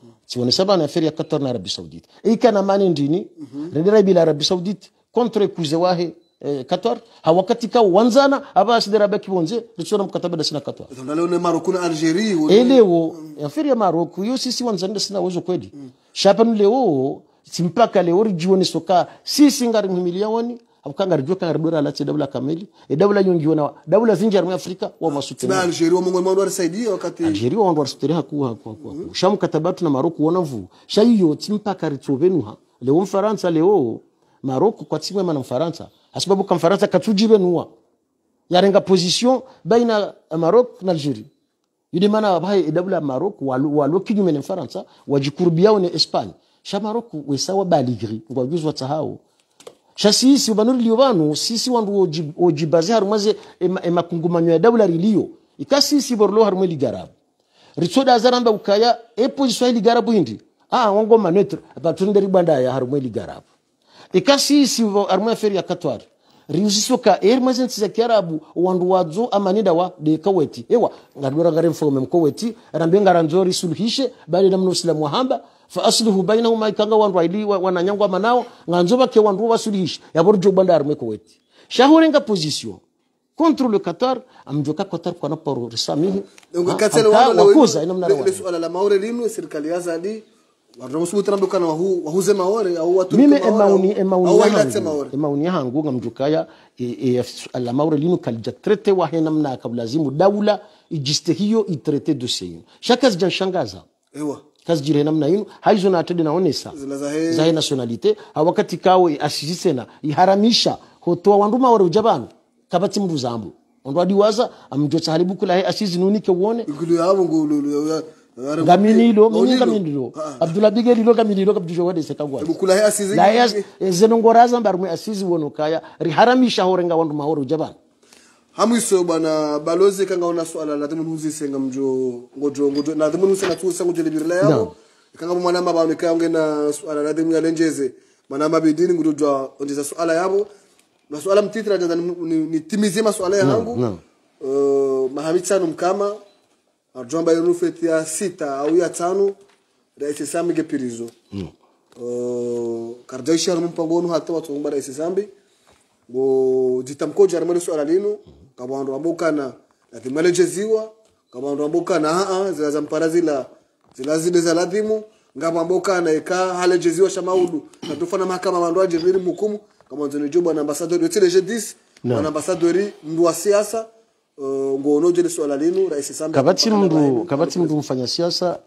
-hmm. na feria aferi na Arabi Saudite Ika na mani ndini mm -hmm. rendera bila Arabi Saudite kontro kuze wahe eh, Qatar hawakatika wanzana haba asidera baki bonze tuchona mkataba da sina Qatar ndio leo ne maroku na Algeria elewo ya feria maroku, yu sisi wanzana da sina wazo kwedi. mm shapa leo simpaka leo rijiwoni soka sisi ngari mhimilia woni abukangari jwa rdora la alatse dabula kameli e dabula yongiona dabula zinjer mu Afrika wa masuti na Algeria wa mungwe mwandwa saidi wakati Algeria wa suteni haku haku haku mm. -hmm. shamu katabatu na Maroko wona vu shayiyo timpaka ritsobenu ha leo mfaransa leo Maroko kwa timwe mana mfaransa asibabu kwa mfaransa katujibe nuwa yarenga position baina Maroko na Algeria yule mana bahaye e dabula Maroko walo kinyume na Mfaransa wajikurubia ni Espanya shamaroku wesawa baligiri ngo abajuzwa tsahau ubanuri ubanuriliyo banu sisi wandu ojibaze harumaze emakungumanyo ya daula riliyo ikasisi borlo harumwe ligarabu ritsoda azaramba ukaya epo jiswa ligarabu indi ah wango manetre batunde ribanda ya harumwe ligarabu ikasisi harumwe feri ya katwari riusisoka ermazensi za kiarabu wandu wadzo amanida wa deka weti ewa ngadora ngare mfome mkoweti rambe ngaranzori suluhishe bali namno islamu hamba fa aslihu bainahuma ikanga wandu aili wananyangwa manao nganzo bake wandu basulihisha yaborjo bandar mekoweti shahorenga position contre le Qatar amjoka Qatar kwa naporo risamihi ngo katsele wana kuza ina mnara wana swala la maore limu serikali yazadi wanamusubuta nabukana wahu wahuze maore au watu mimi emauni emauni yangu emauni yangu ngamjukaya EF e, la maore linu kalija traité wa hena mnaka lazimu dawla ijiste hiyo itraité dossier jan shangaza ewa kazi jire namna ino haizo na atende naonesa zahe nationalite awakati ah, kawo ashisena iharamisha hotoa wanduma wari uja kabati kabatsi zambu ruzambu ondo adiwaza amjo haribu kula he ashizi nunike uone gamini ngaminilo gamini minilo ah, ah. abdullah bigeli lo gaminilo kabdusho wade sekagwa kula he asizi la he eh, zenongoraza mbarumwe ashizi wonokaya riharamisha horenga wanduma mahoro uja hamwiso bwana balozi kanga una swala lati munthu senga mjo ngojo ngojo na na munthu usena tsusa ngojelebirira yawo kanga mwana maba onika ngena swala lati muyalenjeze mwana mabidini ngudwa onjeza swala yabo maswala mtitira ndanza nitimizie maswala yangu uh, mahami numkama mkama arjomba yenu feti ya sita au ya tano rais sambi gepirizo no. uh, kardaisha mpango wonu hata watu ngumba rais sambi ngo jitamko armani swala lino mm kabandu ambokana na thimale cheziwa kabandu ambokana haa zila zampara zila zila zide za lathimu ngapambokana ika hale cheziwa shamaudu natufana mahakama bandu ajeviri mukumu kabanzo nijo na ambasadori wetileje disi na ambasadori mndu wa siasa Uh, ngonoje ni swala linu rais Samia kabati mndu kabati mndu mfanya siasa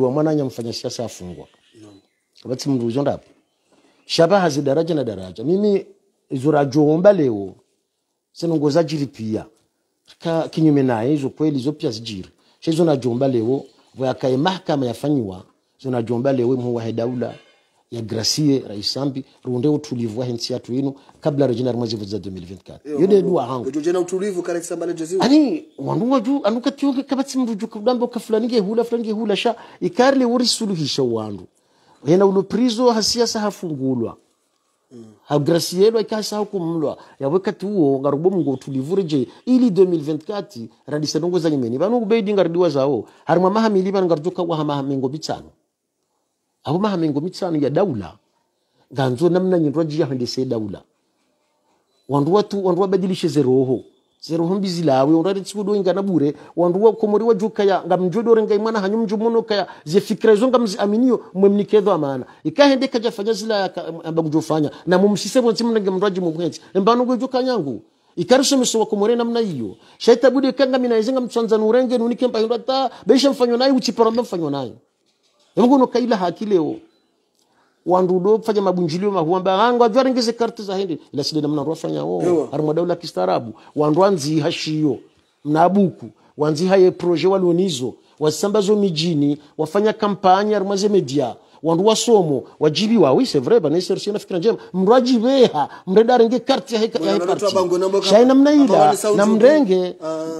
wa mwananya mfanya siasa afungwa no. kabati mndu shaba shabaha daraja na daraja mimi zurajomba leo za jiri pia ka kinyume na hizo kweli hizo pia zijiri shezo na jomba leo vya kae mahakama yafanywa yafanyiwa na jomba leo mu wa daula ya gracie raisambi ruonde utulivu wa hensi yetu inu kabla rejina rumazi vuza 2024 yone dua hangu jo jena utulivu kare kisambale jaziu ani wandu waju anuka tiyoke kabati mruju kudambo ka fulani ge hula fulani ge hula sha ikarle wori suluhisha wandu hena ulo prizo hasiasa hafungulwa Mm. ikasa huku mlwa ya wakati huo ngarubo mungu utulivu ili 2024 randisa nongo za nyimeni banu kubeidi ngarudiwa zao haruma maha miliba ngaruduka wa hama mengo bitano abo maha mengo bitano ya daula ganzo namna nyindwa jia handise daula wandu watu wandu wabadilishe zeroho zero humbizi lawe orare tsibudo ingana bure wandu wa komori wa juka ya ngamjodore ngaimana hanyum jumuno kaya ze fikra zo ngamzi aminio mwemnikedo amana ikahende kaja fanya zila ya ambagujofanya na mumshise bonzi mnenge mraji mubwenzi embano gujuka nyangu wa komori namna iyo shaita bude kanga mina minaizenga mtsanza nurenge nunike mpahindwa ta besha mfanyo naye uchipara mfanyo naye ngo no kaila hakileo wandudo fanya mabunjilio mahuamba angu avyaringise karti za hindi ila sile namna rwafanya wo ari mwadaula kistarabu wandwanzi hashiyo mnabuku wanzi haye proje walonizo wasambazo mijini wafanya kampanya arimwaze media wandu wasomo wajibi wawi sevre banaiserisie na fikira njema mrwaji veha mredarenge karti namna mnaida na mrenge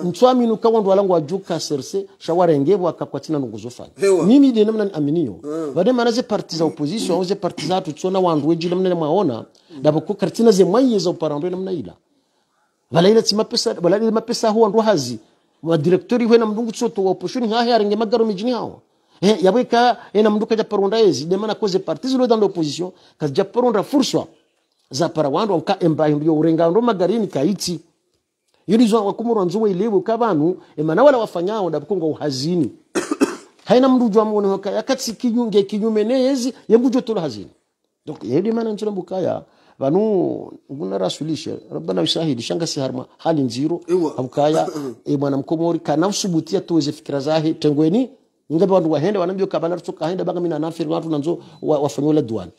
mtswaminuka wandu walangu wajuka serse shawarengevo akakwatina nunguzofanya mimi de namna aminio ah. bade mana ze parti za opposition au ze parti zatu tsona wandu wejila mnane mwaona davoko na ze za mwayeza uparando ina mnaila valaila tsimapesa valaila mapesa ho wandu hazi wa wadirektori hwe na mdungu tsoto wa oposhoni hahe arenge magaro mijini hawa eh, yabwe ka eh, namnduka japaronda ezi demana koze parti zilo dans l'opposition kazi japaronda furswa za parawando anka embayo ndio urengando magarini kaiti yulizwa wakumurwa nzuwe ilewe kabanu emana eh, wala wafanyao ndabukongo uhazini [COUGHS] haina mndu jwa mwone hoka yakatsi kinyunge kinyume nezi yebujo tola hazini donc yedi eh, mana nchula bukaya vanu nguna rasulisha rabbana yusahidi shanga si harma hali nziro abukaya [COUGHS] e eh, mwana mkomori kana usubutia tuweze fikira zahe tengweni ngabe vanhu wahenda vana mbio kabana rutsoka haenda banga mina nafiri watu nanzo wafanyiwa la duwani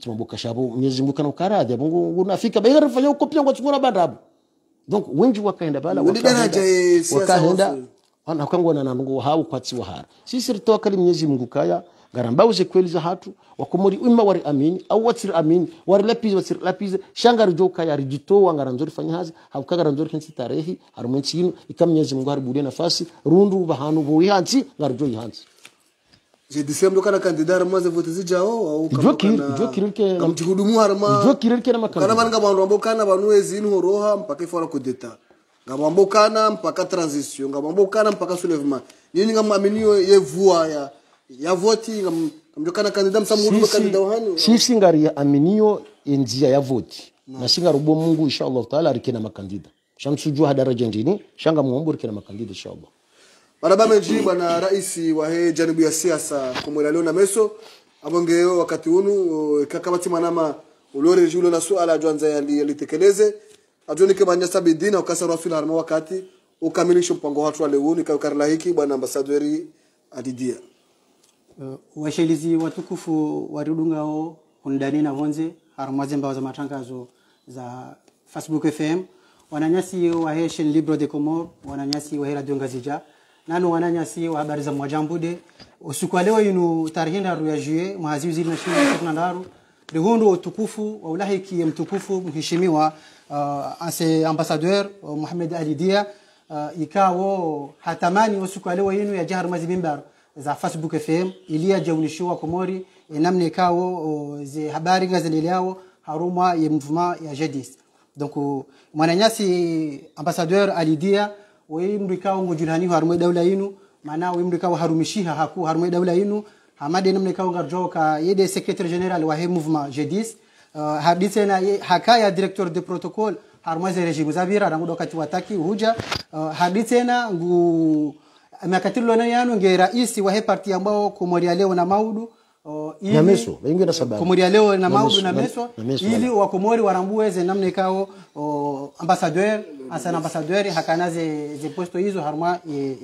timaboka shavo mwenyezi mungu kana ukaradhi apo ngunafika baika rifanya ukopia ngwa tsungona bandapo donc wenji wakaenda bala wakaenda wakaenda wanakangwa na nanungu hau kwatsiwa hara sisi ritoka li mwenyezi mungu kaya ngara mbawuze kweli za hatu wakomori ima wari amini au watsir amini wari lapize watsir lapize shangari joka ya jitoa ngara nzori fanya hazi havuka ngara nzori kensi tarehi harumwensi yino ikamnyezi mungu haribulie nafasi rundu bahanu buwihansi ngara jo ihansi jedisembo kana kandida ramaze vote zijao au kama jo kirirke kama tihudumu harma jo kirirke na makana kana banga bantu ambokana banu ezini roha mpaka ifora ku deta ngabambokana mpaka transition ngabambokana mpaka soulevement nini ye yevua ya yavoti ngamjokana kandida msamuduma kandida wahani sisi ngari enzia ya voti na singa rubo Mungu inshallah taala rikina makandida shamsujua daraja njini shanga muombo rikina makandida inshallah barabara meji bwana rais wa he janibu ya siasa kumwela leo na meso abongeo wakati unu kakabati manama ulore julo na suala jwanza yalitekeleze ajonike banya sabidina ukasarwa harma wakati ukamilisho mpango watu wale unu ikakarla hiki bwana ambasadori adidia uh, washelizi watukufu waridungao kundani na vonze harumwaze mbao za matangazo za facebook fm wananyasi wa haitian libro de comor wananyasi wa hera ngazija nanu wananyasi wa habari za mwajambude usiku wa leo inu tarehe ndaru ya juye mwazi uzili na shini na ndaru rihundu wa utukufu wa ulahi ulahiki mtukufu mheshimiwa uh, ase ambassadeur uh, Mohamed Ali Dia uh, ikawo hatamani usiku wa leo inu ya jahar mazi mimbaru za facebook fm ilia jaunishiwa komori enamna ikawo ze habari nga zendeleawo haruma ya mvuma ya Jedis donc mwananyasi ambassadeur alidia wimdu ikawo ngojulhaniho harumwe daula yinu maana wimdu ikawo harumishiha haku harumwe daula yinu hamade namna ikawo ngarjo ka yede secretary general wa he movement jadis uh, haka ya directeur de protocole harumwa ze regime zabira rangudo kati wataki huja uh, na ngu amekatilwa na yano nge rais wa he heparti ambao kumoria leo na maudu O, ili, na meso bengi na sababu kumoria leo na maudu na meso, ili wa ili wakomori warambuweze namna ikao ambassadeur na ambassadeur hakana ze, ze posto hizo harma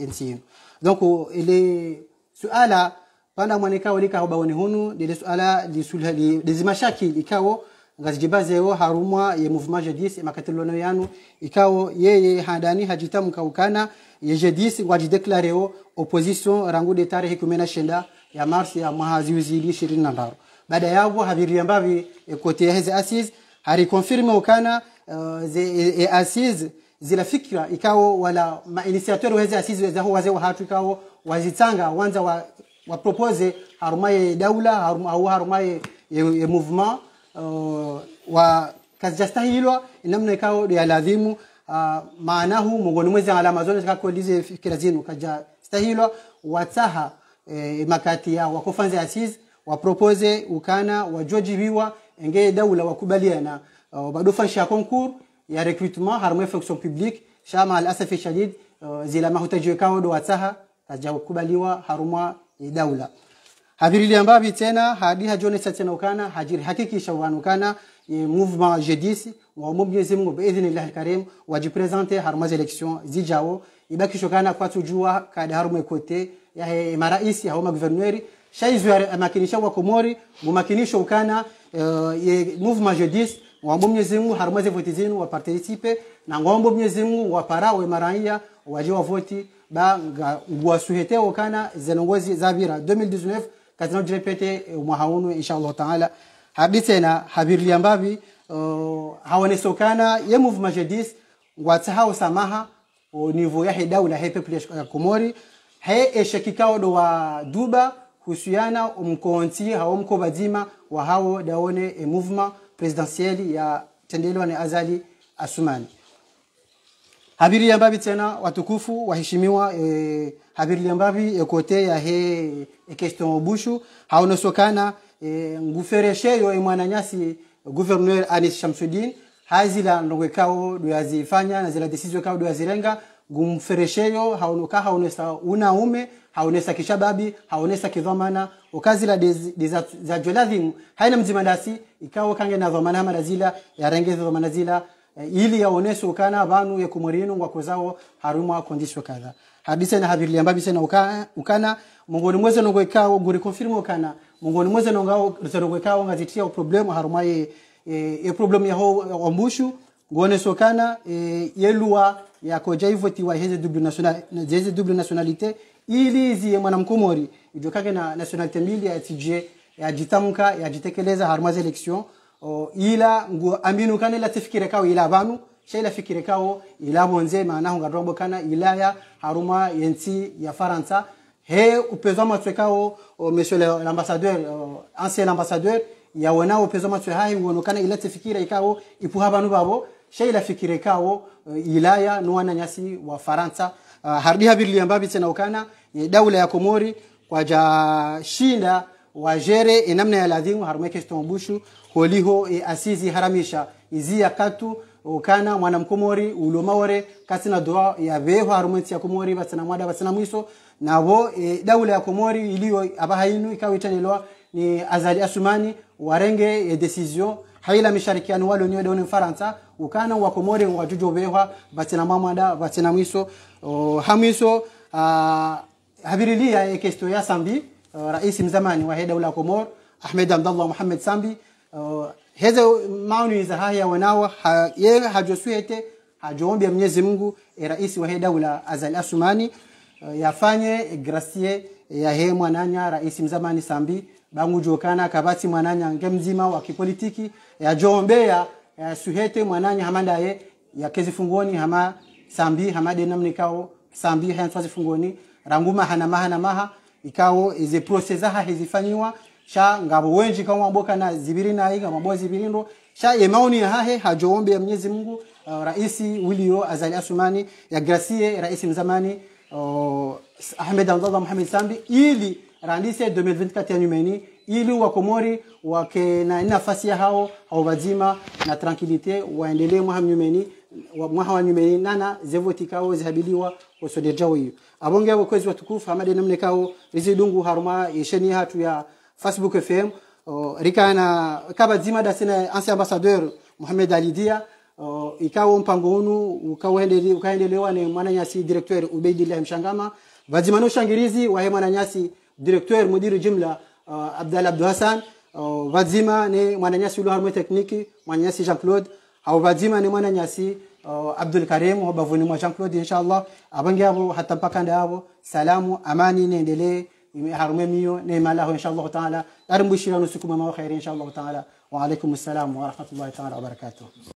nc donc ile suala pana mwanikao likao baoni hunu ile suala lisulha li, lizimashaki likao ngazijibazewo harumwa ye mouvement jedis makatilono yanu ikawo yeye hadani hajitamka ukana ye jedis ngwajideklarewo opposition rangude tarehe kumi na shenda ya mars ya mwaha ziuzili ishirini na ndaru baada yavo haviriambavi e, kote heze asis harikonfirme ukana e, ze, e, e, asis zila fikra ikawo wala mainitiateur weze asis wezaho waze wahatu ikawo wazitanga wanza wa, wapropose haruma ye daula haruma, au haruma ye, ye, ye mouvement uh, wakazijastahilwa namna ya lazimu uh, maanahu mogoni mwezi alama zone zikakolize fikira zinu kajastahilwa watsaha e, eh, makati yao wakofanze asiz wapropose ukana wajojibiwa engeye daula wakubaliana uh, badofasha concours ya recrutement harmo fonction publique shama al shadid uh, zila mahutajiwe kawo do watsaha kajakubaliwa harumwa daula habiriliamba bitena hadi hajonesa tena ukana hajiri hakikisha wanukana e, eh, mouvement G10 wa Mwenyezi Mungu biidhnillah alkarim wajipresente harma election zijao ibakisho kana kwa tujua kada harma kote ya eh, maraisi au maguverneri shaizu ya eh, makinisha wa Komori mumakinisho ukana e, e, mouvement G10 ngombo Mwenyezi Mungu harmaze voti zenu wapartisipe na ngombo Mwenyezi Mungu wapara we maraia waje wa voti ba ngwasuheteo kana zinongozi za vira 2019 gazina ujire pete umahaunu inshallah taala habitena habirlia mbavi uh, haonesokana ye movema jedis ngwatsaha usamaha o niveau ya hedaula he people ya komori he eshekikao do wa duba husuyana umkonti hawo mko wa hao daone e movema presidentielle ya tendelewa ni azali asumani habiri yambavi tena watukufu waheshimiwa eh, habiri yambavi ekote ya he e question bushu haunosokana e, nguferesheyo imwananyasi e, gouverneur Anis Shamsuddin hazila ndongwe kao duyazifanya na zila decision kao duyazirenga gumferesheyo haunoka haunesa unaume haunesa kishababi haunesa kidhamana za dizajwelazimu haina mzimandasi ikao kange na dhamana marazila yarenge dhamana zila Eh, ili yaoneswe ukana banu yekumurinu ngwa kuzawo harimo akondisho kadha hadise na habiri liyamba bise na ukana, ukana mungoni mweze nongo ikawo guri confirm ukana mungoni mweze nongo zerongo ikawo ngazitia o problemu haruma ya e, e problem yaho ombushu ngoneswe ukana e, ya koja hivyo tiwa heze double national heze double nasionalite, ili zie mwanamkomori idokake na nasionalite mili ya ya tije yajitamka yajitekeleza haruma eleksyon, ila ngu aminu kana ila tifikire kawo ila banu shaila fikire kawo ila bonze maana maanaho ngarobo kana ya haruma yenti ya faransa he upezo matwe kawo monsieur l'ambassadeur ancien ambassadeur ya wana upezo matwe ngono kana ila tifikire kawo ipuha banu babo shaila fikire kawo ila ilaya nuwana nyasi wa faransa uh, ah, hardi habirli ambabi tena ukana daula ya komori kwa kwaja shinda wajere e namna ya ladhingu harumeke shitombushu holiho e asizi haramisha izi ya katu ukana mwana mkomori ulomaore kasi na doa ya beho harumenti ya komori basi na mwada basi na mwiso na wo e, daula ya komori iliyo abahainu ikawa itanelwa ni azali asumani warenge e decision haila misharikiano walo niwe dauni mfaransa ukana wa komori wajujo na mwada basi na mwiso hamwiso habirilia e kesto ya sambi Uh, rais mzamani wa he daula komor ahmed abdallah muhamed sambi uh, maoni za haya wanao ha, ye hajosuete hajoombia mwenyezi mungu e rais wa he daula Azal asumani uh, yafanye grasie ya he mwananya rais mzamani sambi bangu jokana kabati mwananya nge mzima wa kipolitiki ya yajoombea ya suhete mwananya hamanda ye ya kezi fungoni hama sambi hamade namnikao sambi hayantswazi fungoni ranguma hana maha na maha ikawo izi process aha hizifanyiwa sha ngabo wenji kama boka na zibiri na iga mabo zibirindo sha yemaoni hahe hajoombe ya Mwenyezi Mungu uh, rais Wilio Azali Asumani ya gracie rais mzamani uh, Ahmed Abdallah Mohamed Sambi ili randise 2024 ya nyumeni ili wa wakomori wake na nafasi hao wazima na tranquilite waendelee mwa nyumeni mwaha wa nyumeni nana zevotikao zihabiliwa wosode jawiyu abonge wa kwezi watukufu hamade namne kawo rizidungu haruma yesheni hatu ya facebook fm uh, rikana kaba zima da sina ancien ambassadeur mohamed alidia uh, ikawo mpango unu ukaendelewa ne nyasi directeur ubeidillahi mshangama vadzima no shangirizi wahe nyasi directeur mudiru jumla uh, abdal abdu hassan uh, vadzima ne mwananyasi ulu haruma tekniki nyasi jean claude au vadzima ne nyasi آه، عبد الكريم وبفوني ما شان كلودي إن شاء الله أبنجابو حتى بكان دابو سلام أماني نندلي هرمي ميو نعم إن شاء الله تعالى أرمي شيرانو سكوما ما خير إن شاء الله تعالى وعليكم السلام ورحمة الله تعالى وبركاته